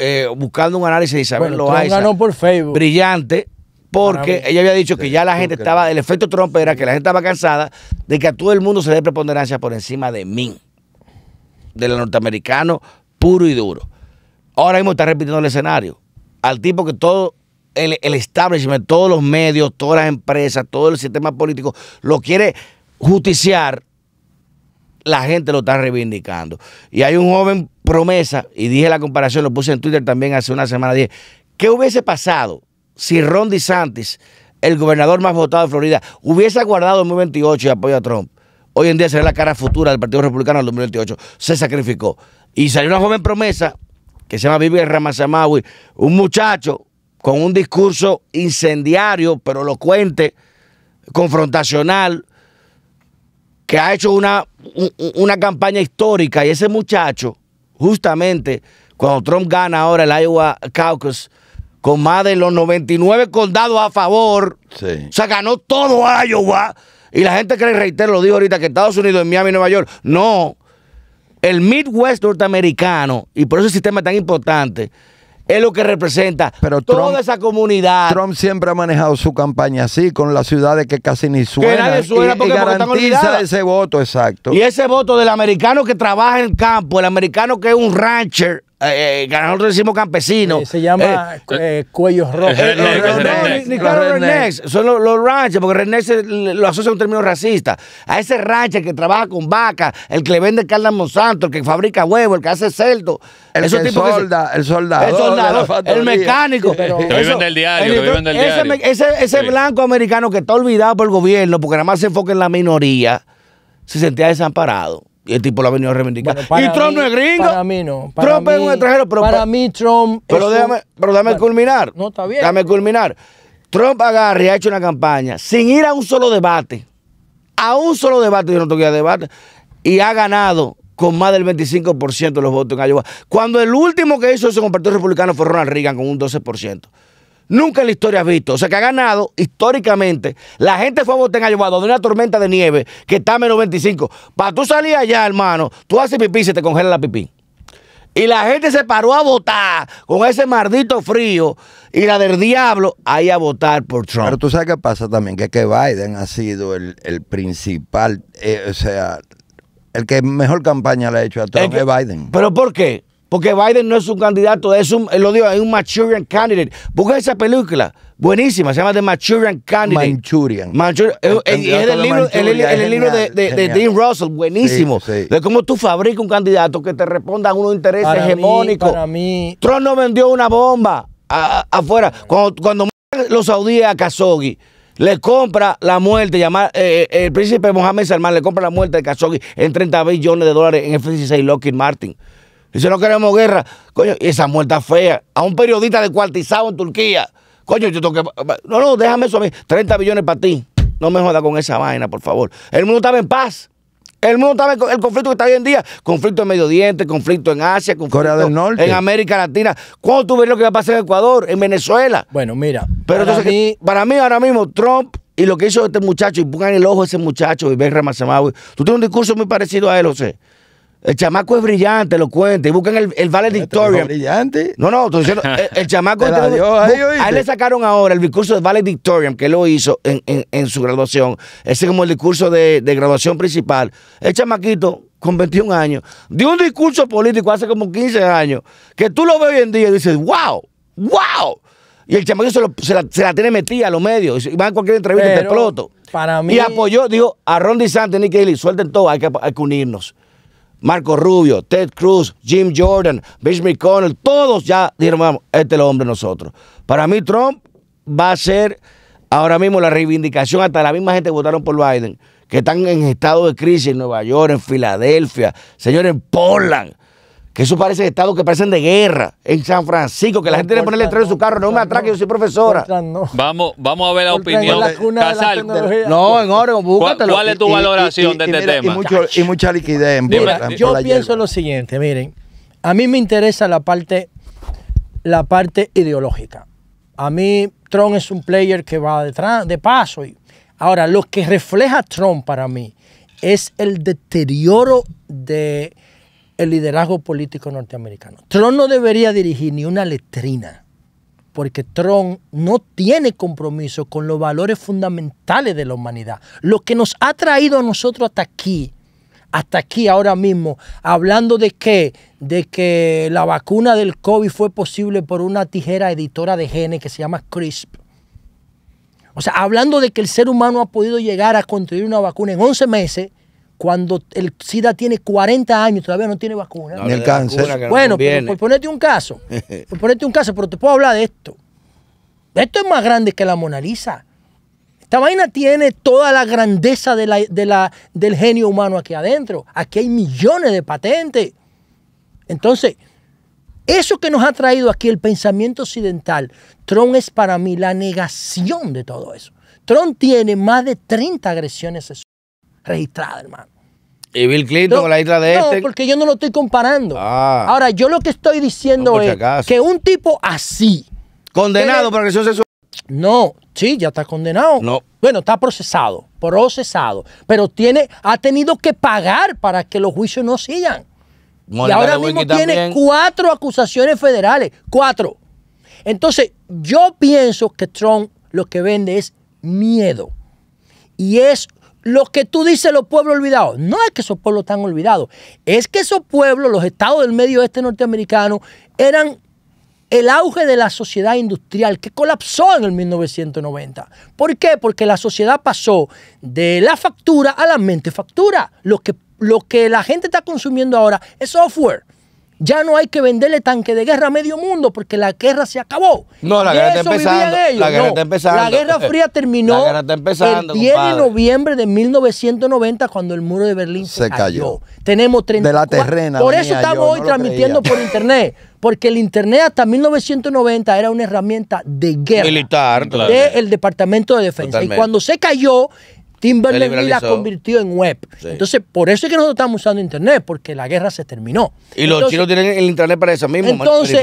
Eh, buscando un análisis de Isabel bueno, por Facebook. Brillante, porque ella había dicho que ya la gente estaba, el efecto Trump era que la gente estaba cansada de que a todo el mundo se dé preponderancia por encima de mí, del norteamericano puro y duro ahora mismo está repitiendo el escenario. Al tipo que todo el, establishment, todos los medios, todas las empresas, todo el sistema político lo quiere justiciar, la gente lo está reivindicando. Y hay un joven promesa, y dije la comparación, lo puse en Twitter también hace una semana, dije, ¿qué hubiese pasado si Ron DeSantis, el gobernador más votado de Florida, hubiese aguardado el 2028 y apoyo a Trump? Hoy en día sería la cara futura del Partido Republicano en el 2028. Se sacrificó. Y salió una joven promesa que se llama Vivian Ramasamawi, un muchacho con un discurso incendiario, pero elocuente, confrontacional, que ha hecho una, una campaña histórica. Y ese muchacho, justamente cuando Trump gana ahora el Iowa Caucus, con más de los 99 condados a favor, o sea, ganó todo Iowa. Y la gente cree, reitero, lo dijo ahorita, que Estados Unidos en Miami, Nueva York. No, el Midwest norteamericano, y por eso el sistema es tan importante, es lo que representa toda esa comunidad. Trump siempre ha manejado su campaña así, con las ciudades que casi ni suenan. Que suena y, ese voto, exacto. Y ese voto del americano que trabaja en el campo, el americano que es un rancher, eh, eh, que nosotros decimos campesinos se llama eh, cuellos rojos. no, ni, Son los, ranches porque rednecks lo asocia a un término racista. A ese rancho que trabaja con vaca, el que le vende carne a Monsanto, el que fabrica huevos, el que hace celdo El, el soldado. El mecánico. viven del diario. Ese, blanco americano que está olvidado por el gobierno, porque nada más se enfoca en la minoría, se sentía desamparado. Y el tipo lo ha venido a reivindicar. y Trump no es gringo. Para mí no. Trump es un extranjero. Pero para mí Trump... Pero déjame, pero déjame culminar. No, está bien. Déjame culminar. Trump agarra y ha hecho una campaña sin ir a un solo debate. A un solo debate, yo no toqué a debate. Y ha ganado con más del 25% de los votos en Iowa. Cuando el último que hizo eso con el Partido Republicano fue Ronald Reagan con un 12%. Nunca en la historia ha visto. O sea, que ha ganado históricamente. La gente fue a votar en Ayubado de una tormenta de nieve que está a menos 25. Para tú salir allá, hermano, tú haces pipí y se te congela la pipí. Y la gente se paró a votar con ese maldito frío y la del diablo ahí a votar por Trump. Pero tú sabes qué pasa también, que, que Biden ha sido el, principal, eh, o sea, el que mejor campaña le ha hecho a Trump que, Biden. ¿Pero por qué? Porque Biden no es un candidato, es un, lo digo, es un candidate. Busca esa película, buenísima, se llama The Machurian Candidate. Manchurian. Es, el, libro de, Dean Russell, buenísimo. De cómo tú fabricas un candidato que te responda a unos intereses hegemónicos. Mí, Trump no vendió una bomba afuera. Cuando, cuando los saudíes a Khashoggi le compra la muerte, llamar, eh, eh, el príncipe Mohammed Salman le compra la muerte de Khashoggi en 30 billones de dólares en F-16 Lockheed Martin. Dice, no queremos guerra. Coño, y esa muerta fea. A un periodista descuartizado en Turquía. Coño, yo tengo que. No, no, déjame eso a mí. 30 millones para ti. No me jodas con esa vaina, por favor. El mundo estaba en paz. El mundo estaba en el conflicto que está hoy en día. Conflicto en Medio Oriente, conflicto en Asia, conflicto Corea del Norte. en América Latina. ¿Cuándo tú ves lo que va a pasar en Ecuador, en Venezuela? Bueno, mira. Pero para, mí... para mí ahora mismo, Trump y lo que hizo este muchacho, y pongan el ojo a ese muchacho, y Vivek Ramasemawi. Tú tienes un discurso muy parecido a él, José. El chamaco es brillante, lo cuente. Y buscan el, el valedictorian. brillante? No, no, estoy diciendo. El, chamaco. ahí, le sacaron ahora el discurso de valedictorian que lo hizo en, su graduación. Ese es como el discurso de, graduación principal. El chamaquito, con 21 años, dio un discurso político hace como 15 años, que tú lo ves hoy en día y dices, wow, wow. Y el chamaquito se, la, tiene metida a los medios. Y va a cualquier entrevista y te exploto. Para mí... Y apoyó, dijo, a Ron DeSantis Nick suelten todo, hay que, hay que unirnos. Marco Rubio, Ted Cruz, Jim Jordan, Mitch McConnell, todos ya dijeron, vamos, este es el hombre de nosotros. Para mí Trump va a ser ahora mismo la reivindicación, hasta la misma gente votaron por Biden, que están en estado de crisis en Nueva York, en Filadelfia, señores, en Portland. Que eso parece estados que parecen de guerra en San Francisco, que la gente tiene que ponerle letrero en su carro, no me atraque, yo soy profesora. Vamos, vamos a ver la opinión. Casal, no, en Oregon, ¿Cuál, es tu valoración y, de este tema? Mucho, y, mucha liquidez. En yo pienso lo siguiente, miren, a mí me interesa la parte, la parte ideológica. A mí Trump es un player que va detrás, de paso. ahora, lo que refleja Trump para mí es el deterioro de el liderazgo político norteamericano. Trump no debería dirigir ni una letrina, porque Trump no tiene compromiso con los valores fundamentales de la humanidad. Lo que nos ha traído a nosotros hasta aquí, hasta aquí ahora mismo, hablando de de que la vacuna del COVID fue posible por una tijera editora de genes que se llama CRISP. O sea, hablando de que el ser humano ha podido llegar a construir una vacuna en 11 meses, cuando el SIDA tiene 40 años, todavía no tiene vacuna. el cáncer. bueno, por, ponerte un caso, por ponerte un caso, pero te puedo hablar de esto. Esto es más grande que la Mona Lisa. Esta vaina tiene toda la grandeza de la, del genio humano aquí adentro. Aquí hay millones de patentes. Entonces, eso que nos ha traído aquí el pensamiento occidental, Trump es para mí la negación de todo eso. Trump tiene más de 30 agresiones sexuales registrada, hermano. ¿Y Bill Clinton con la isla de este? No, porque yo no lo estoy comparando. Ah. Ahora, yo lo que estoy diciendo es que un tipo así. Condenado por agresión sexual. No, sí, ya está condenado. No. Bueno, está procesado, procesado. Pero tiene, ha tenido que pagar para que los juicios no sigan. y ahora mismo tiene cuatro acusaciones federales. Cuatro. Entonces, yo pienso que Trump lo que vende es miedo. Y es lo que tú dices los pueblos olvidados. No es que esos pueblos están olvidados, es que esos pueblos, los estados del medio oeste norteamericano, eran el auge de la sociedad industrial que colapsó en el 1990. ¿Por qué? Porque la sociedad pasó de la factura a la mente factura. Lo que, lo que la gente está consumiendo ahora es software. Ya no hay que venderle tanque de guerra a medio mundo porque la guerra se acabó. No, la guerra está empezando. La guerra, la guerra fría terminó la guerra está empezando, el 10 de noviembre de 1990 cuando el muro de Berlín se, cayó. Tenemos 30 De la terrena. Por eso estamos hoy transmitiendo por internet. Porque el internet hasta 1990 era una herramienta de guerra. Militar, claro. Del Departamento de Defensa. Y cuando se cayó, Timberlake la convirtió en web. Entonces, por eso es que nosotros estamos usando Internet, porque la guerra se terminó. Y los chinos tienen el Internet para eso mismo, entonces,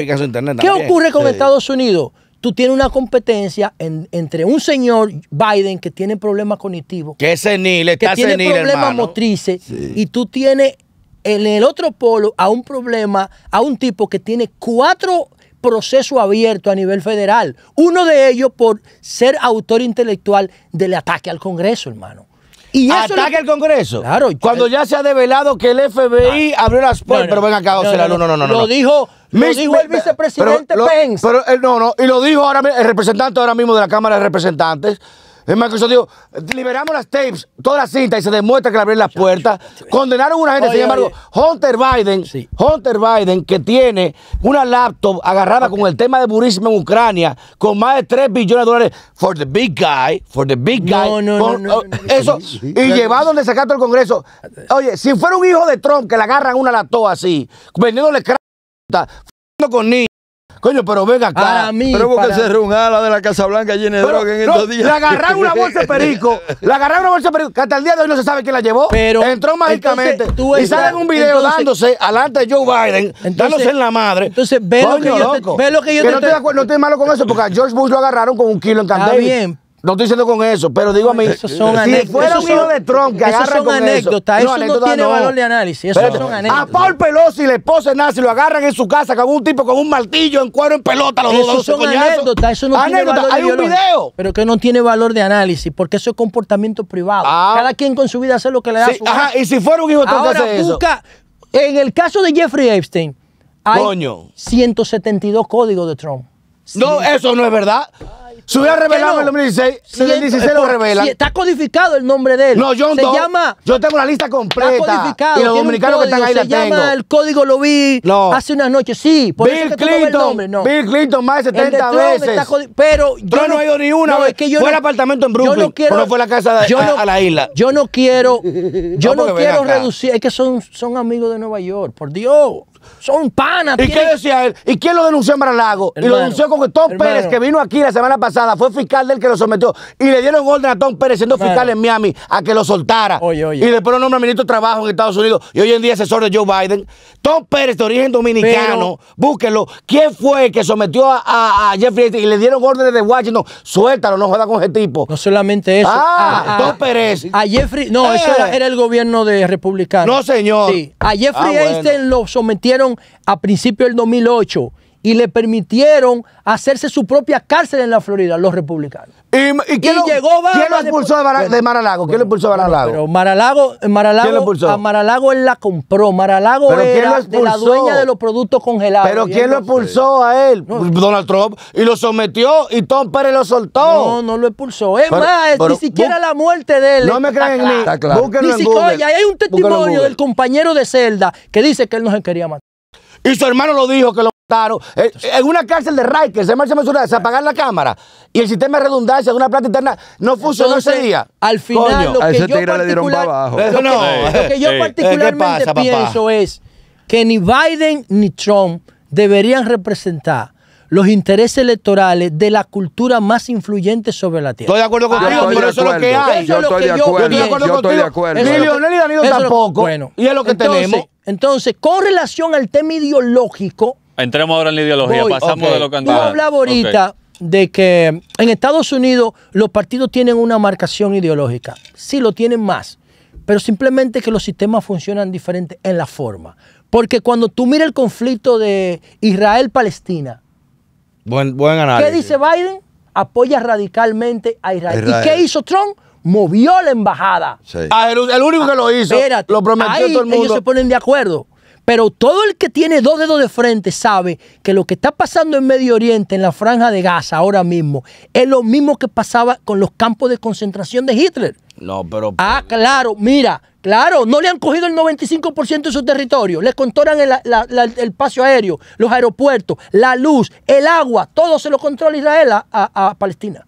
¿Qué ocurre con Estados Unidos? Tú tienes una competencia entre un señor Biden que tiene problemas cognitivos. Que es senil, está Que tiene problemas motrices. Y tú tienes en el otro polo a un problema, a un tipo que tiene cuatro proceso abierto a nivel federal. Uno de ellos por ser autor intelectual del ataque al Congreso, hermano. Y eso ataque al Congreso. Claro. Cuando eh, ya se ha develado que el FBI abrió las puertas. pero venga acá, Ocela, no, no, no, Lo dijo, el vicepresidente Pence. Eh, no, no, y lo dijo ahora el representante ahora mismo de la Cámara de Representantes es más que eso, digo, liberamos las tapes, toda la cinta y se demuestra que le abrieron las puertas. Condenaron a una gente, sin embargo, Hunter Biden, Hunter Biden, que tiene una laptop agarrada con el tema de burismo en Ucrania, con más de 3 billones de dólares, for the big guy, for the big guy. No, no, oh, no, Eso, y llevado donde sacaste el Congreso. Oye, si fuera un hijo de Trump que le agarran una laptop así, vendiéndole crata, con niños. Coño, pero venga acá. Mí, pero porque para... un ala de la Casa Blanca llena de droga en estos días. Le agarraron una bolsa de perico. le agarraron una bolsa de perico. Que hasta el día de hoy no se sabe quién la llevó. Pero, Entró mágicamente. y sale en un video dándose alante de Joe Biden, dándose en la madre. Entonces, ve, lo, que yo te, ve lo que yo te no estoy, no estoy malo con eso, porque a George Bush lo agarraron con un kilo en candela. Está bien, no estoy diciendo con eso, pero digo a mí. Esos son si fuera un hijo de Trump que son anécdotas, eso. no, tiene valor de análisis. Eso son anécdotas. A Paul Pelosi, la esposa nazi, lo agarran en su casa con un tipo con un martillo en cuero en pelota. Los eso son anécdotas. Eso no tiene valor Hay un video. Pero que no tiene valor de análisis porque eso es comportamiento privado. Ah. Cada quien con su vida hace lo que le da su Ajá, y si fuera un hijo de Trump Ahora, hace busca, En el caso de Jeffrey Epstein, hay 172 códigos de Trump. No, eso no es verdad. Se hubiera revelado en el 2016. En el 16 lo está codificado el nombre de él. No, yo Yo tengo la lista completa. Está codificado. Y los dominicanos que están ahí la tengo. el código lo vi hace unas noches. Sí, por Bill eso Clinton. Bill Clinton más de 70 veces. pero yo no, he ido ni una fue el apartamento en Brooklyn. pero no fue la casa de a, la isla. Yo no quiero. Yo no quiero reducir. Es que son, son amigos de Nueva York. Por Dios. Son panas. ¿Y qué decía él? ¿Y quién lo denunció en Maralago? Y lo denunció con Tom Pérez, que vino aquí la semana pasada, fue fiscal del que lo sometió. Y le dieron orden a Tom Pérez, siendo fiscal en Miami, a que lo soltara. Y después lo nombra ministro de Trabajo en Estados Unidos. Y hoy en día asesor de Joe Biden. Tom Pérez, de origen dominicano, búsquelo ¿Quién fue el que sometió a, Jeffrey y le dieron órdenes de Washington? Suéltalo, no juega con ese tipo. No solamente eso. Ah, ah Tom ah, Pérez. A Jeffrey, no, eso era, eh. el gobierno de republicano. No, señor. A Jeffrey ah, lo sometieron a principio del 2008 y le permitieron hacerse su propia cárcel en la Florida, los republicanos. ¿Y, quién lo, ¿Quién lo expulsó de, Maralago? ¿Quién lo expulsó de Maralago? pero Maralago, Maralago ¿Quién lo expulsó? a Maralago él la compró. Maralago era de la dueña de los productos congelados. ¿Pero quién lo expulsó a él? Donald Trump. Y lo sometió y Tom Pérez lo soltó. No, no lo expulsó. Es más, ni siquiera la muerte de él. No me crean en mí. Está claro. Ni siquiera, hay un testimonio del compañero de celda que dice que él no se quería matar. Y su hermano lo dijo que lo eh, en una cárcel de Rikers, se marcha mesurada, se apagar la cámara y el sistema de redundancia de una planta interna no funcionó ese día. Al final, lo, que a ese yo le dieron abajo. Lo, lo eh, que yo eh, particularmente pienso es que ni Biden ni Trump deberían representar los intereses electorales de la cultura más influyente sobre la tierra. Estoy de acuerdo ah, contigo, pero eso es lo que hay. Yo estoy de acuerdo. Yo estoy de acuerdo. Ni Leonel y Danilo tampoco. y es lo que tenemos. Entonces, con relación al tema ideológico, Entremos ahora en la ideología, pasamos de que candidatos. Tú hablabas ahorita de que en Estados Unidos los partidos tienen una marcación ideológica. Sí, lo tienen más, pero simplemente que los sistemas funcionan diferente en la forma. Porque cuando tú miras el conflicto de Israel-Palestina, ¿qué dice Biden? Apoya radicalmente a Israel. ¿Y qué hizo Trump? Movió la embajada. Ah, el, único que lo hizo. lo Ellos se ponen de acuerdo. Pero todo el que tiene dos dedos de frente sabe que lo que está pasando en Medio Oriente, en la franja de Gaza ahora mismo, es lo mismo que pasaba con los campos de concentración de Hitler. No, pero... Ah, pues, claro, mira, claro, no le han cogido el 95% de su territorio, le controlan el, espacio aéreo, los aeropuertos, la luz, el agua, todo se lo controla Israel a Palestina.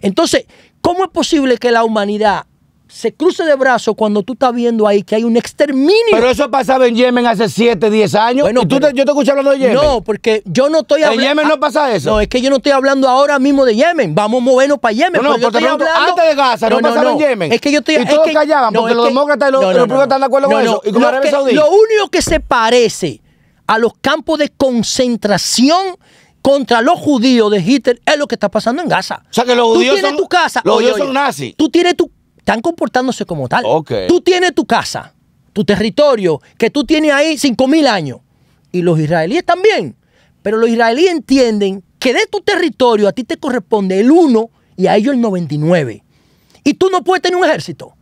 Entonces, ¿cómo es posible que la humanidad se cruce de brazos cuando tú estás viendo ahí que hay un exterminio. Pero eso pasaba en Yemen hace 7, 10 años. Bueno, ¿Y tú yo te escuché hablando de Yemen. No, porque yo no estoy hablando. En Yemen no ah, pasa eso. No, es que yo no estoy hablando ahora mismo de Yemen. Vamos a movernos para Yemen. No, no, porque hablando... antes de Gaza no, no, en Yemen. Es que yo estoy. Y todos es que... callaban porque los demócratas y los republicanos están de acuerdo con eso. Y con lo, Arabia que, lo único que se parece a los campos de concentración contra los judíos de Hitler es lo que está pasando en Gaza. O sea que los judíos tú tienes tu casa, los judíos son nazis. Tú tienes tu están comportándose como tal. Tú tienes tu casa, tu territorio, que tú tienes ahí 5.000 años. Y los israelíes también. Pero los israelíes entienden que de tu territorio a ti te corresponde el 1 y a ellos el 99. Y tú no puedes tener un ejército.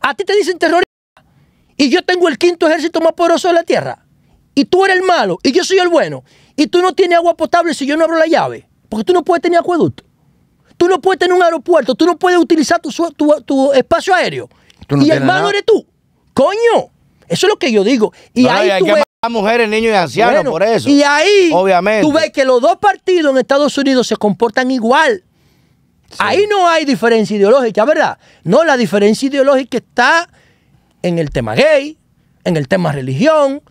A ti te dicen terrorista. Y yo tengo el quinto ejército más poderoso de la tierra. Y tú eres el malo. Y yo soy el bueno. Y tú no tienes agua potable si yo no abro la llave. Porque tú no puedes tener acueducto. Tú no puedes tener un aeropuerto, tú no puedes utilizar tu, espacio aéreo. y el malo eres tú. Coño, eso es lo que yo digo. Y ahí hay que ves... mujeres, niños y ancianos por eso. Y ahí Obviamente. tú ves que los dos partidos en Estados Unidos se comportan igual. Ahí no hay diferencia ideológica, ¿verdad? No, la diferencia ideológica está en el tema gay, en el tema religión,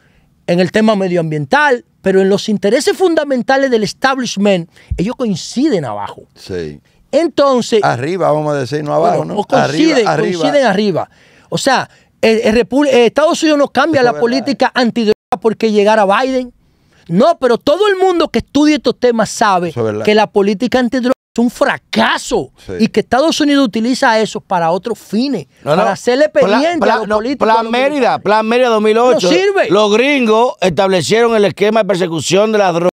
en el tema medioambiental, pero en los intereses fundamentales del establishment, ellos coinciden abajo. Sí. Entonces. Arriba, vamos a decir, no abajo, ¿no? Coinciden, arriba, arriba. O sea, eh, Estados Unidos no cambia la política antidroga porque llegara Biden. No, pero todo el mundo que estudia estos temas sabe que la política antidroga es un fracaso y que Estados Unidos utiliza eso para otros fines, para hacerle pendiente a los políticos. Plan Mérida, Plan Mérida 2008. Sirve. Los gringos establecieron el esquema de persecución de las drogas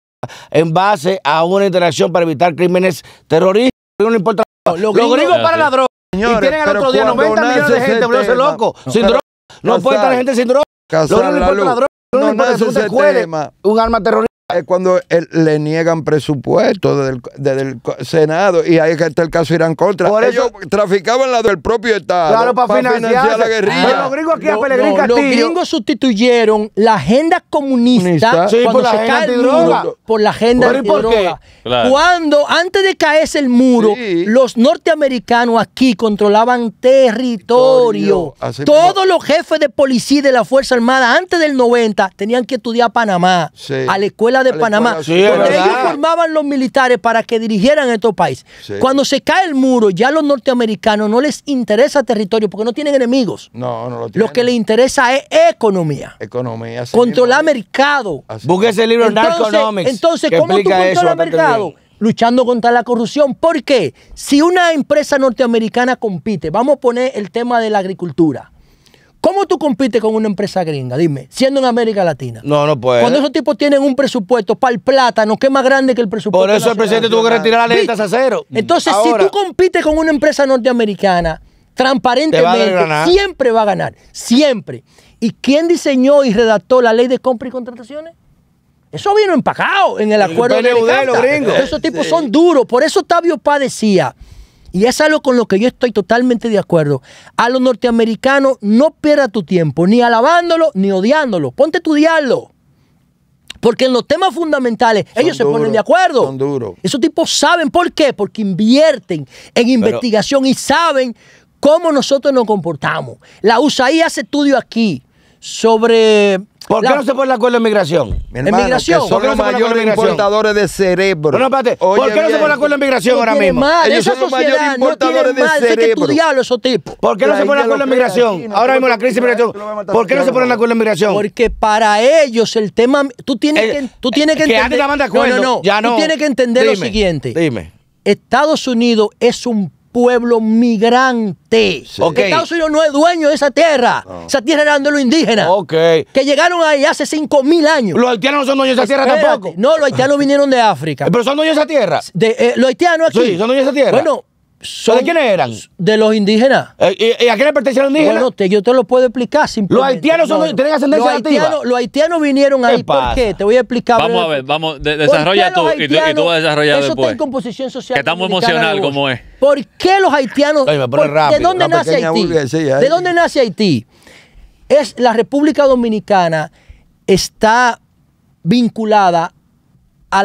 en base a una interacción para evitar crímenes terroristas no importa. Los gringos para la droga. y tienen al otro día 90 millones de gente volviéndose loco. sin droga. No puede estar la gente sin droga. Los gringos no importa la droga. No, no, importa que tú te cueles un arma terrorista. Es cuando le niegan presupuesto desde el, Senado y ahí está el caso Irán contra. Por Ellos eso, traficaban la del propio Estado claro, para, financiar la guerrilla. los gringos sustituyeron la agenda comunista por, la el por la agenda droga. Cuando antes de caerse el muro, los norteamericanos aquí controlaban territorio. Todos los jefes de policía de la Fuerza Armada antes del 90 tenían que estudiar Panamá a la escuela de Panamá, donde ellos formaban los militares para que dirigieran estos países. Cuando se cae el muro, ya a los norteamericanos no les interesa territorio porque no tienen enemigos. No, no lo tienen. Lo que les interesa es economía. Economía. Controlar mercado. ese libro entonces, Entonces, ¿cómo tú controlas mercado? luchando contra la corrupción. ¿Por qué? Si una empresa norteamericana compite, vamos a poner el tema de la agricultura. ¿Cómo tú compites con una empresa gringa? Dime, siendo en América Latina. No, no puede. Cuando esos tipos tienen un presupuesto para el plátano, que es más grande que el presupuesto. Por eso el presidente tuvo que retirar la ley a cero. Entonces, si tú compites con una empresa norteamericana, transparentemente, siempre va a ganar. Siempre. ¿Y quién diseñó y redactó la ley de compra y contrataciones? Eso vino empacado en el acuerdo de los gringos. Esos tipos son duros. Por eso Tabio Pá decía, y es algo con lo que yo estoy totalmente de acuerdo. A los norteamericanos no pierda tu tiempo, ni alabándolo, ni odiándolo. Ponte a estudiarlo. Porque en los temas fundamentales ellos se ponen de acuerdo. Esos tipos saben por qué. Porque invierten en investigación y saben cómo nosotros nos comportamos. La USAI hace estudio aquí sobre ¿Por qué no se pone la acuerdo en migración? en migración. Son los mayores importadores de cerebro. No espérate, ¿por qué no se pone la acuerdo en migración ahora mismo? Ellos Esa son los mayores importadores no de cerebro. Hay que estudiarlo esos tipos. ¿Por qué no se pone la acuerdo en migración? Ahora mismo la crisis de migración. ¿Por qué no se pone la acuerdo en migración? Porque para ellos el tema... Tú tienes eh, que, tú tienes eh, que entender... Que de acuerdo. No, no, no. Tú tienes que entender lo siguiente. Dime. Estados Unidos es un pueblo migrante. Sí. Estados Unidos no es dueño de esa tierra. Esa tierra era de los indígenas. Okay. Que llegaron ahí hace 5.000 años. Los haitianos no son dueños de esa tierra tampoco. No, los haitianos vinieron de África. Eh, pero son dueños de esa tierra. De, eh, los haitianos aquí. Sí, son dueños de esa tierra. Bueno, ¿De quiénes eran? De los indígenas. Eh, ¿Y, a quién le pertenecían los indígenas? Bueno, te, yo te lo puedo explicar simplemente. ¿Los haitianos son, tienen ascendencia los Los haitianos vinieron ahí. ¿Por qué? Te voy a explicar. Vamos a ver, vamos, desarrolla tú y, tú vas a desarrollar eso después. Eso está en composición social. estamos emocional como es. ¿Por qué los haitianos? Me rápido, ¿De dónde nace Haití? ¿De dónde nace Haití? Es la República Dominicana está vinculada a,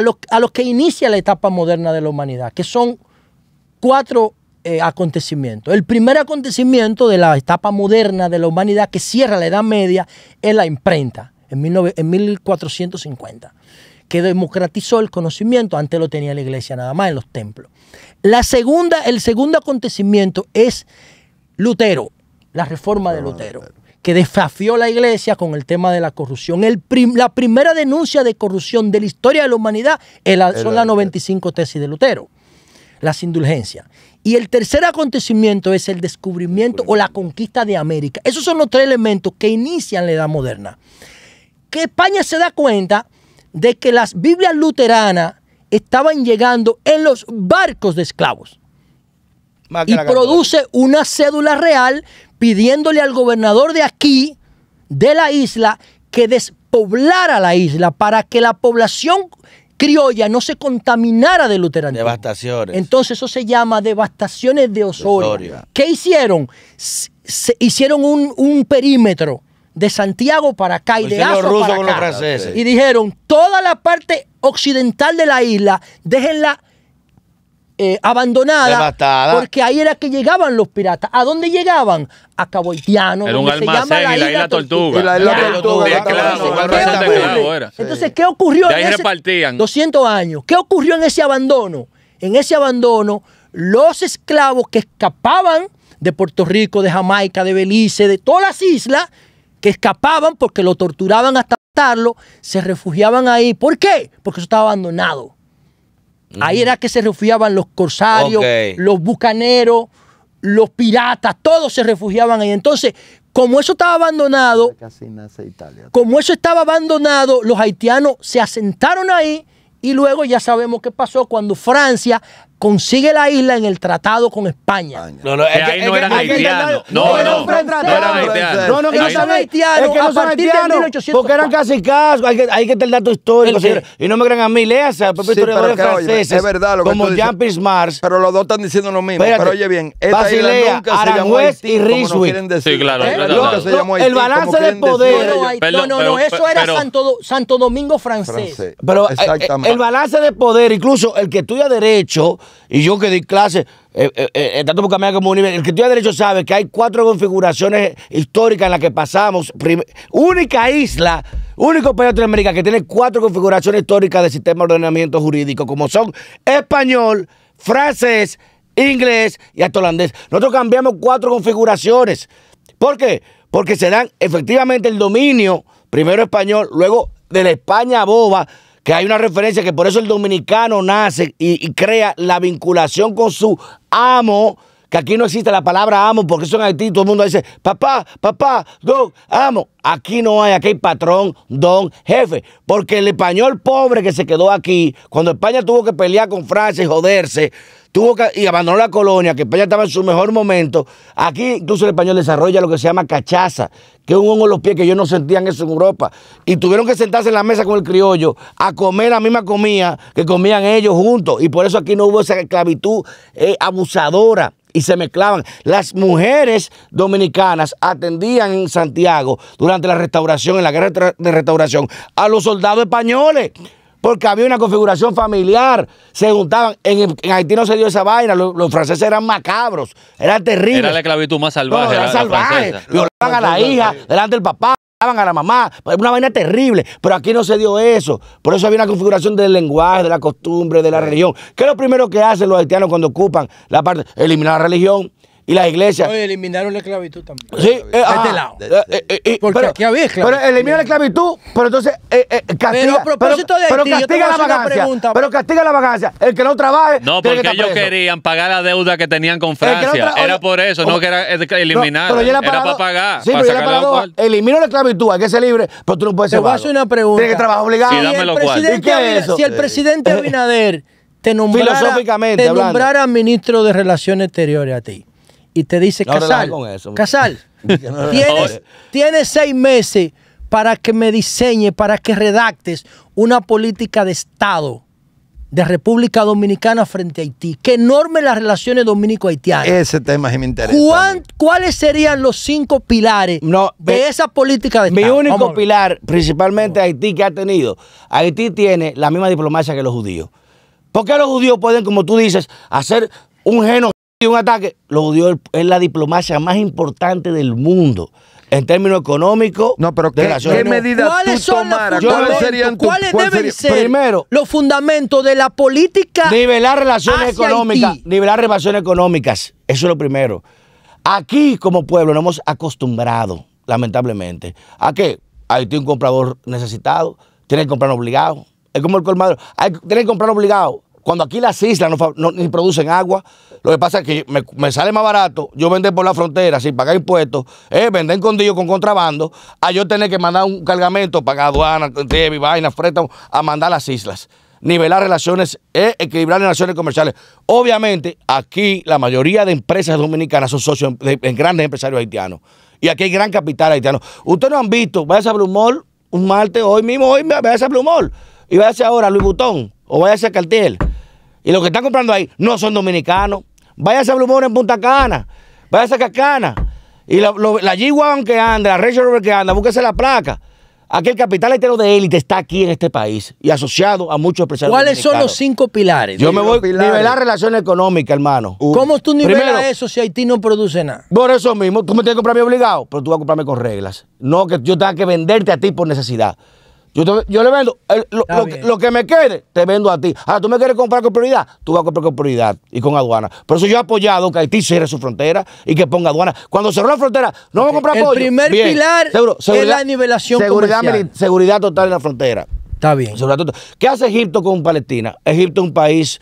los a, a que inicia la etapa moderna de la humanidad, que son cuatro eh, acontecimientos. El primer acontecimiento de la etapa moderna de la humanidad que cierra la Edad Media es la imprenta, en, 1450 que democratizó el conocimiento, antes lo tenía la iglesia nada más en los templos. La segunda, el segundo acontecimiento es Lutero, la reforma de ah, Lutero, que desafió la iglesia con el tema de la corrupción. El la primera denuncia de corrupción de la historia de la humanidad son las 95 tesis de Lutero las indulgencias. Y el tercer acontecimiento es el descubrimiento o la conquista de América. Esos son los tres elementos que inician la Edad Moderna. Que España se da cuenta de que las Biblias luteranas estaban llegando en los barcos de esclavos. Y produce una cédula real pidiéndole al gobernador de aquí, de la isla, que despoblara la isla para que la población criolla no se contaminara de luteranismo. Devastaciones. Entonces eso se llama devastaciones de Osorio. ¿Qué hicieron? hicieron un, perímetro de Santiago para acá y de Azo para Y dijeron, toda la parte occidental de la isla, déjenla eh, abandonada. Porque ahí era que llegaban los piratas. ¿A dónde llegaban? A Cabo la y la isla Tortuga. Y la isla Tortuga. Entonces, ¿qué ocurrió? en ese, 200 años. ¿Qué ocurrió en ese abandono? En ese abandono, los esclavos que escapaban de Puerto Rico, de Jamaica, de Belice, de todas las islas, que escapaban porque lo torturaban hasta matarlo, se refugiaban ahí. ¿Por qué? Porque eso estaba abandonado. Ahí era que se refugiaban los corsarios, los bucaneros, los piratas, todos se refugiaban ahí. Entonces, como eso estaba abandonado, como eso estaba abandonado, los haitianos se asentaron ahí y luego ya sabemos qué pasó cuando Francia consigue la isla en el tratado con España. No, no, ahí no eran haitianos. No, no, no, eran haitianos. No, no, que no son haitianos. Es que no son haitianos porque eran casi casos. Hay que, tener dato histórico. Y no me crean a mí, leas a propios historiadores franceses. Es verdad lo que Como Jean Mars. Pero los dos están diciendo lo mismo. Pero oye bien, esta isla nunca se llamó Haití, y Rizwi. Sí, claro. El balance de poder. No, no, no, eso era Santo Domingo francés. Pero eh, eh, el balance de poder, incluso el que estudia derecho y yo que di clase, eh, eh, eh, tanto por cambiar como nivel, el que estudia derecho sabe que hay cuatro configuraciones históricas en las que pasamos. única isla, único país de Latinoamérica que tiene cuatro configuraciones históricas del sistema de ordenamiento jurídico, como son español, francés, inglés y hasta holandés. Nosotros cambiamos cuatro configuraciones. ¿Por qué? Porque se dan efectivamente el dominio, primero español, luego de la España boba, que hay una referencia que por eso el dominicano nace y, crea la vinculación con su amo, que aquí no existe la palabra amo, porque eso en Haití todo el mundo dice, papá, papá, don, amo. Aquí no hay, aquí hay patrón, don, jefe. Porque el español pobre que se quedó aquí, cuando España tuvo que pelear con Francia y joderse, y abandonó la colonia, que España estaba en su mejor momento. Aquí incluso el español desarrolla lo que se llama cachaza, que es un hongo en los pies que ellos no sentían eso en Europa. Y tuvieron que sentarse en la mesa con el criollo a comer la misma comida que comían ellos juntos. Y por eso aquí no hubo esa esclavitud eh, abusadora y se mezclaban. Las mujeres dominicanas atendían en Santiago durante la restauración, en la guerra de restauración, a los soldados españoles porque había una configuración familiar, se juntaban, en, Haití no se dio esa vaina, los, franceses eran macabros, Era terrible. Era la esclavitud más salvaje. era salvaje, violaban a la hija delante del papá, violaban a la mamá, una vaina terrible, pero aquí no se dio eso, por eso había una configuración del lenguaje, de la costumbre, de la religión. ¿Qué es lo primero que hacen los haitianos cuando ocupan la parte? Eliminar la religión y las iglesias. eliminaron la esclavitud también. Sí, a este eh, ah, lado. Eh, eh, porque aquí había esclavitud. Pero elimina la esclavitud, pero entonces castiga. Pero castiga la vagancia. Pero castiga la vacancia. El que no trabaje. No, porque ellos querían pagar la deuda que tenían con Francia. era por eso, no que era eliminar. era, para pagar. Sí, pero yo la esclavitud, hay que ser libre, pero tú no puedes ser. Te vago. una pregunta. Tiene que trabajar obligado. Sí, Si el presidente Abinader te nombrara ministro de Relaciones Exteriores a ti y te dice, Casal, Casal, tienes, seis meses para que me diseñe, para que redactes una política de Estado de República Dominicana frente a Haití, que enorme las relaciones dominico-haitianas. Ese tema sí me interesa. ¿Cuáles serían los cinco pilares de esa política de Estado? Mi único pilar, principalmente Haití, que ha tenido, Haití tiene la misma diplomacia que los judíos. ¿Por qué los judíos pueden, como tú dices, hacer un genocidio? un ataque lo dio es la diplomacia más importante del mundo en términos económicos. No, ¿qué, medidas ¿Cuáles ¿Cuáles ¿Cuáles deben ser Primero, los fundamentos de la política? Nivelar relaciones económicas. Nivelar relaciones económicas. Eso es lo primero. Aquí, como pueblo, nos hemos acostumbrado, lamentablemente, a que hay un comprador necesitado, tiene que comprar obligado. Es como el colmado, tiene que comprar obligado. Cuando aquí las islas no, ni producen agua, lo que pasa es que me, sale más barato yo vender por la frontera sin pagar impuestos, eh, vender dios con contrabando, a yo tener que mandar un cargamento, para aduana, TV, vaina, a mandar las islas. Nivelar relaciones, eh, equilibrar relaciones comerciales. Obviamente, aquí la mayoría de empresas dominicanas son socios de, grandes empresarios haitianos. Y aquí hay gran capital haitiano. Ustedes no han visto, vaya a Blumol un martes, hoy mismo, hoy vaya a Blumol. Y vaya ahora a Luis Butón o vaya a Cartier. Y los que están comprando ahí no son dominicanos. Váyase a Blue en Punta Cana, váyase a Cacana. Y la, g que anda, la Range Rover que anda, búsquese la placa. Aquí el capital entero de élite está aquí en este país y asociado a muchos empresarios. ¿Cuáles son los cinco pilares? Yo me voy a nivelar relaciones económicas, hermano. ¿Cómo tú nivelas eso si Haití no produce nada? Por eso mismo, tú me tienes que comprarme obligado, pero tú vas a comprarme con reglas. No que yo tenga que venderte a ti por necesidad. Yo, le vendo lo, que, me quede, te vendo a ti. Ahora, tú me quieres comprar con prioridad, tú vas a comprar con prioridad y con aduana. Por eso yo he apoyado que Haití cierre su frontera y que ponga aduana. Cuando cerró la frontera, no va a comprar apoyo? El primer pilar es la nivelación seguridad, Seguridad total en la frontera. Está bien. Sobre todo. ¿Qué hace Egipto con Palestina? Egipto es un país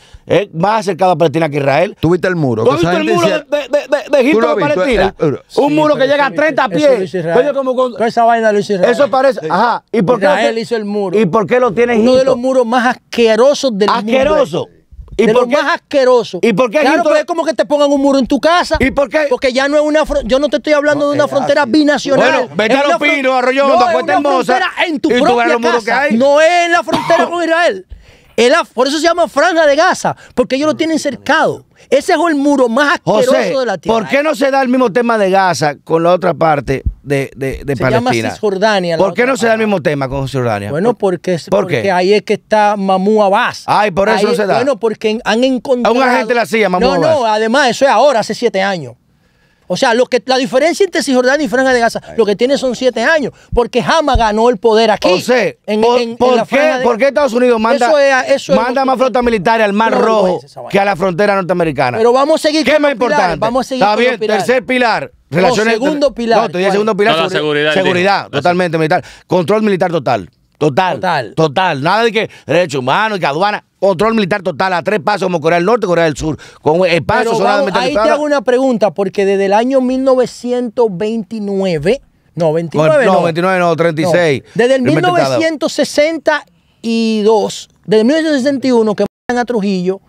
más acercado a Palestina que Israel. ¿Tuviste el muro? viste el muro de, Egipto con Palestina? un muro que llega a 30 pies. Eso esa vaina lo hizo Israel. Eso parece. Ajá. ¿Y por qué Israel hizo el muro. ¿Y por qué lo tiene Egipto? Uno de los muros más asquerosos del mundo. Asqueroso. ¿Y por más asqueroso. ¿Y por qué claro, es como que te pongan un muro en tu casa. ¿Y por qué? Porque ya no es una frontera yo no te estoy hablando de una frontera binacional. Bueno, vete a los Arroyo, no, es una en tu propia casa. No es la frontera con Israel por eso se llama Franja de Gaza, porque ellos lo tienen cercado. Ese es el muro más asqueroso de la tierra. ¿Por qué no se da el mismo tema de Gaza con la otra parte de, de, de Palestina? Se llama Cisjordania. ¿Por qué no se da el mismo tema con Cisjordania? Bueno, porque, porque ahí es que está Mamú Abbas. Ay, por eso no se da. Bueno, porque han encontrado. A un agente la hacía Mamú no, No, no, además, eso es ahora, hace siete años. O sea, lo que, la diferencia entre Cisjordania y Franja de Gaza, lo que tiene son siete años, porque Hamas ganó el poder aquí. O sea, por, qué, Estados Unidos manda, más flota militar al Mar Rojo que a la frontera norteamericana? Pero vamos a seguir ¿Qué más importante? vamos a seguir Está bien, tercer pilar. Pues. segundo pilar. segundo pilar. seguridad. totalmente militar. Control militar total. Total. Total. Total. Nada de que derechos humanos, que aduana control militar total a tres pasos como Corea del Norte, Corea del Sur, con el eh, Pero, Ahí te hago una pregunta, porque desde el año 1929, no, 29 no, no no, 36. Desde el 1962, desde el 1961 que van a Trujillo,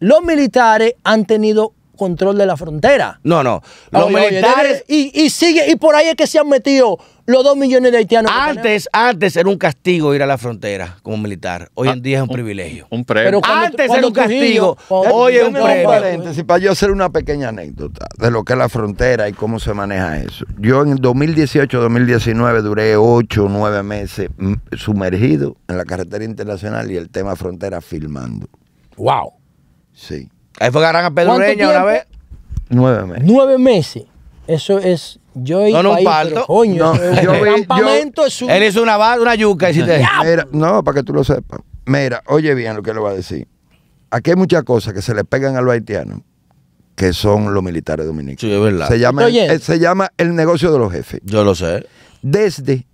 los militares han tenido control de la frontera. No, no. Ah, los militares. y, sigue, y por ahí es que se han metido los dos millones de haitianos. Antes, antes era un castigo ir a la frontera como militar. Hoy en ah, día es un, privilegio. Un premio. Pero antes era un castigo. hoy es un premio. Paréntesis, para yo hacer una pequeña anécdota de lo que es la frontera y cómo se maneja eso. Yo en 2018-2019 duré ocho o meses sumergido en la carretera internacional y el tema frontera filmando. ¡Wow! Sí. Ahí fue que Pedro ¿Cuánto vez. Nueve meses. Nueve meses. Eso es. Yo he No, no, un parto. coño, No, yo campamento es un. Él hizo una, una yuca y Mira, no, para que tú lo sepas. Mira, oye bien lo que le voy a decir. Aquí hay muchas cosas que se le pegan a los haitianos que son los militares dominicanos. Sí, es verdad. se, llama, el negocio de los jefes. Yo lo sé. Desde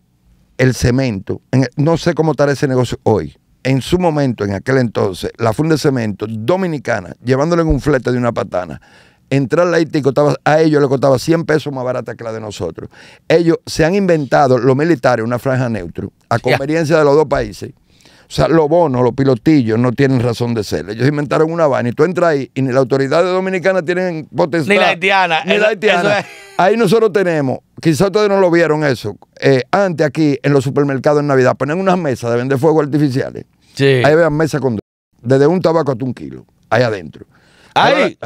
el cemento, no sé cómo estará ese negocio hoy, en su momento, en aquel entonces, la Funda de Cemento dominicana, llevándole en un flete de una patana, entrar la y costaba, a ellos le costaba 100 pesos más barata que la de nosotros. Ellos se han inventado, los militares, una franja neutra, a conveniencia de los dos países. O sea, los bonos, los pilotillos no tienen razón de ser. Ellos inventaron una vaina y tú entras ahí y ni las autoridades dominicanas tienen potestad. Ni la haitiana. haitiana. Ahí nosotros tenemos, quizás ustedes no lo vieron eso, eh, antes aquí en los supermercados en Navidad ponen unas mesas de vender fuegos artificiales Ahí vean mesa con desde un tabaco hasta un kilo, ahí adentro. Ahí.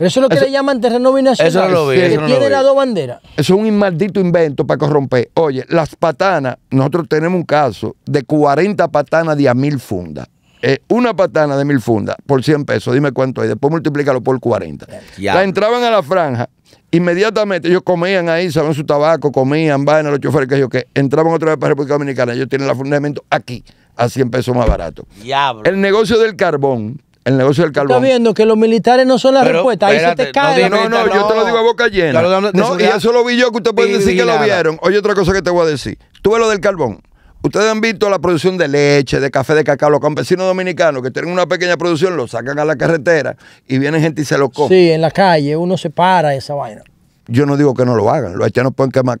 eso es lo que le llaman terreno binacional. Eso no lo vi. tiene las dos banderas. Eso es un maldito invento para corromper. Oye, las patanas, nosotros tenemos un caso de 40 patanas de a mil fundas. Eh, una patana de mil fundas por 100 pesos, dime cuánto hay, después multiplícalo por 40. Ya. La entraban a la franja, inmediatamente ellos comían ahí, sabían su tabaco, comían, a los choferes, que ellos que entraban otra vez para República Dominicana, ellos tienen la fundamento aquí a 100 pesos más barato. Diablo. El negocio del carbón. El negocio del carbón. Estás viendo que los militares no son la respuesta. Ahí se te cae. No, no, no, yo te lo digo a boca llena. no, y eso lo vi yo, que ustedes pueden decir que lo vieron. Oye, otra cosa que te voy a decir. Tú ves lo del carbón. Ustedes han visto la producción de leche, de café, de cacao. Los campesinos dominicanos que tienen una pequeña producción lo sacan a la carretera y viene gente y se lo come. Sí, en la calle uno se para esa vaina. Yo no digo que no lo hagan, los haitianos pueden quemar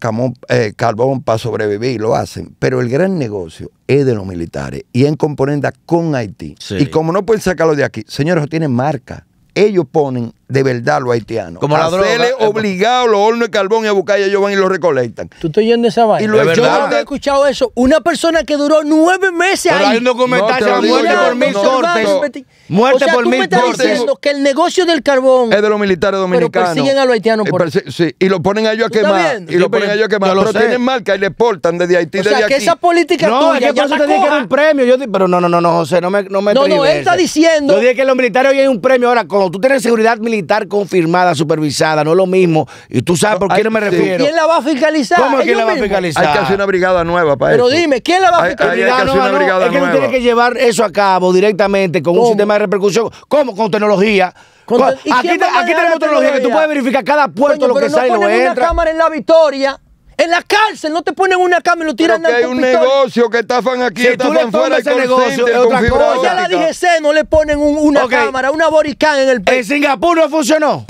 eh, carbón para sobrevivir y lo hacen, pero el gran negocio es de los militares y en componenda con Haití. Y como no pueden sacarlo de aquí, señores, tienen marca. Ellos ponen de verdad los haitianos. Como la droga. obligado los hornos de carbón y a buscar y ellos van y lo recolectan. Tú estás oyendo esa vaina. Y lo, yo no he escuchado eso. Una persona que duró nueve meses Pero ahí. hay un documental muerte por mil cortes. Muerte o sea, por tú me estás diciendo que el negocio del carbón es de los militares dominicanos. Pero persiguen a los haitianos por Sí, y lo ponen a ellos a quemar. Y lo ponen a ellos a quemar. Pero tienen marca y le exportan desde Haití, o sea, que esa política no, tuya ya te dije que era un premio. Pero no, no, no, no, José, no me No, no, él está diciendo... Yo dije que los militares hoy hay un premio. Ahora, como tú tienes seguridad militar militar confirmada, supervisada, no es lo mismo. Y tú sabes por qué me refiero. ¿Quién la va a fiscalizar? ¿Cómo quién la va a fiscalizar? Hay que hacer una brigada nueva para Pero dime, ¿quién la va a fiscalizar? Hay, que Es que tú tienes que llevar eso a cabo directamente con un sistema de repercusión. ¿cómo? Con tecnología. aquí, tenemos tecnología que tú puedes verificar cada puerto lo que y una cámara en la Victoria en la cárcel no te ponen una cámara y lo tiran al hay un negocio que estafan aquí, si estafan fuera ese negocio, es otra cosa. la DGC no le ponen una cámara, una boricán en el pecho. En Singapur no funcionó.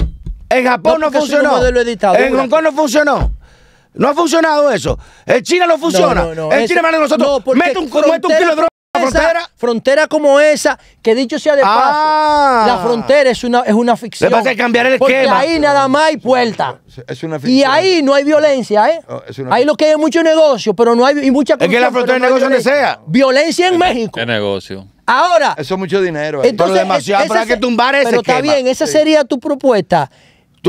En Japón no, funcionó. en Hong Kong no funcionó. No ha funcionado eso. En China no funciona. en China, eso, nosotros, mete un, mete un kilo de droga frontera? como esa, que dicho sea de ah. paso, la frontera es una, es una ficción. pasa cambiar el porque esquema. ahí nada más hay puerta. Es una Y ahí no hay violencia, ¿eh? ahí lo que hay es mucho negocio, pero no hay y mucha Es que la frontera es negocio donde sea. Violencia en eh, México. Es negocio. Ahora. Eso es mucho dinero. Entonces, pero demasiado para que tumbar ese Pero está bien, esa sería tu propuesta.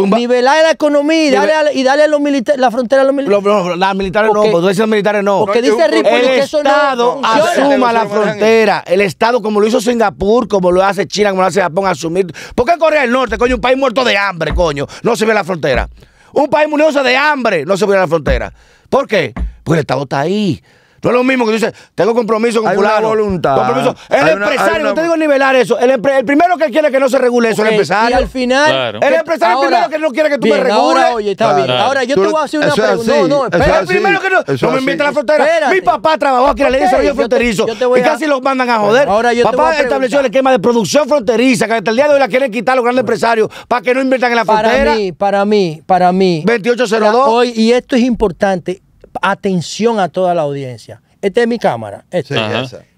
Nivelar la economía y darle a, los militares la frontera a los militares. No, las militares no, porque dices militares no. Porque dice que eso Estado asuma la frontera. El Estado, como lo hizo Singapur, como lo hace China, como lo hace Japón, asumir. ¿Por qué Corea del Norte, coño? Un país muerto de hambre, coño. No se ve la frontera. Un país murioso de hambre, no se ve la frontera. ¿Por qué? Porque el Estado está ahí. No es lo mismo que tú dices, tengo compromiso con hay voluntad. El empresario, no te digo nivelar eso. El, primero que quiere que no se regule eso, el empresario. Y al final. El empresario el primero que no quiere que tú me regules. Ahora, oye, está bien. Ahora yo te voy a hacer una pregunta. No, no, espera. El primero que no, no me invita a la frontera. Mi papá trabajó aquí en la ley fronterizo. y casi los mandan a joder. papá estableció el esquema de producción fronteriza, que hasta el día de hoy la quieren quitar los grandes empresarios para que no inviertan en la frontera. Para mí, para mí, para mí. 2802. Hoy, y esto es importante atención a toda la audiencia. Esta es mi cámara.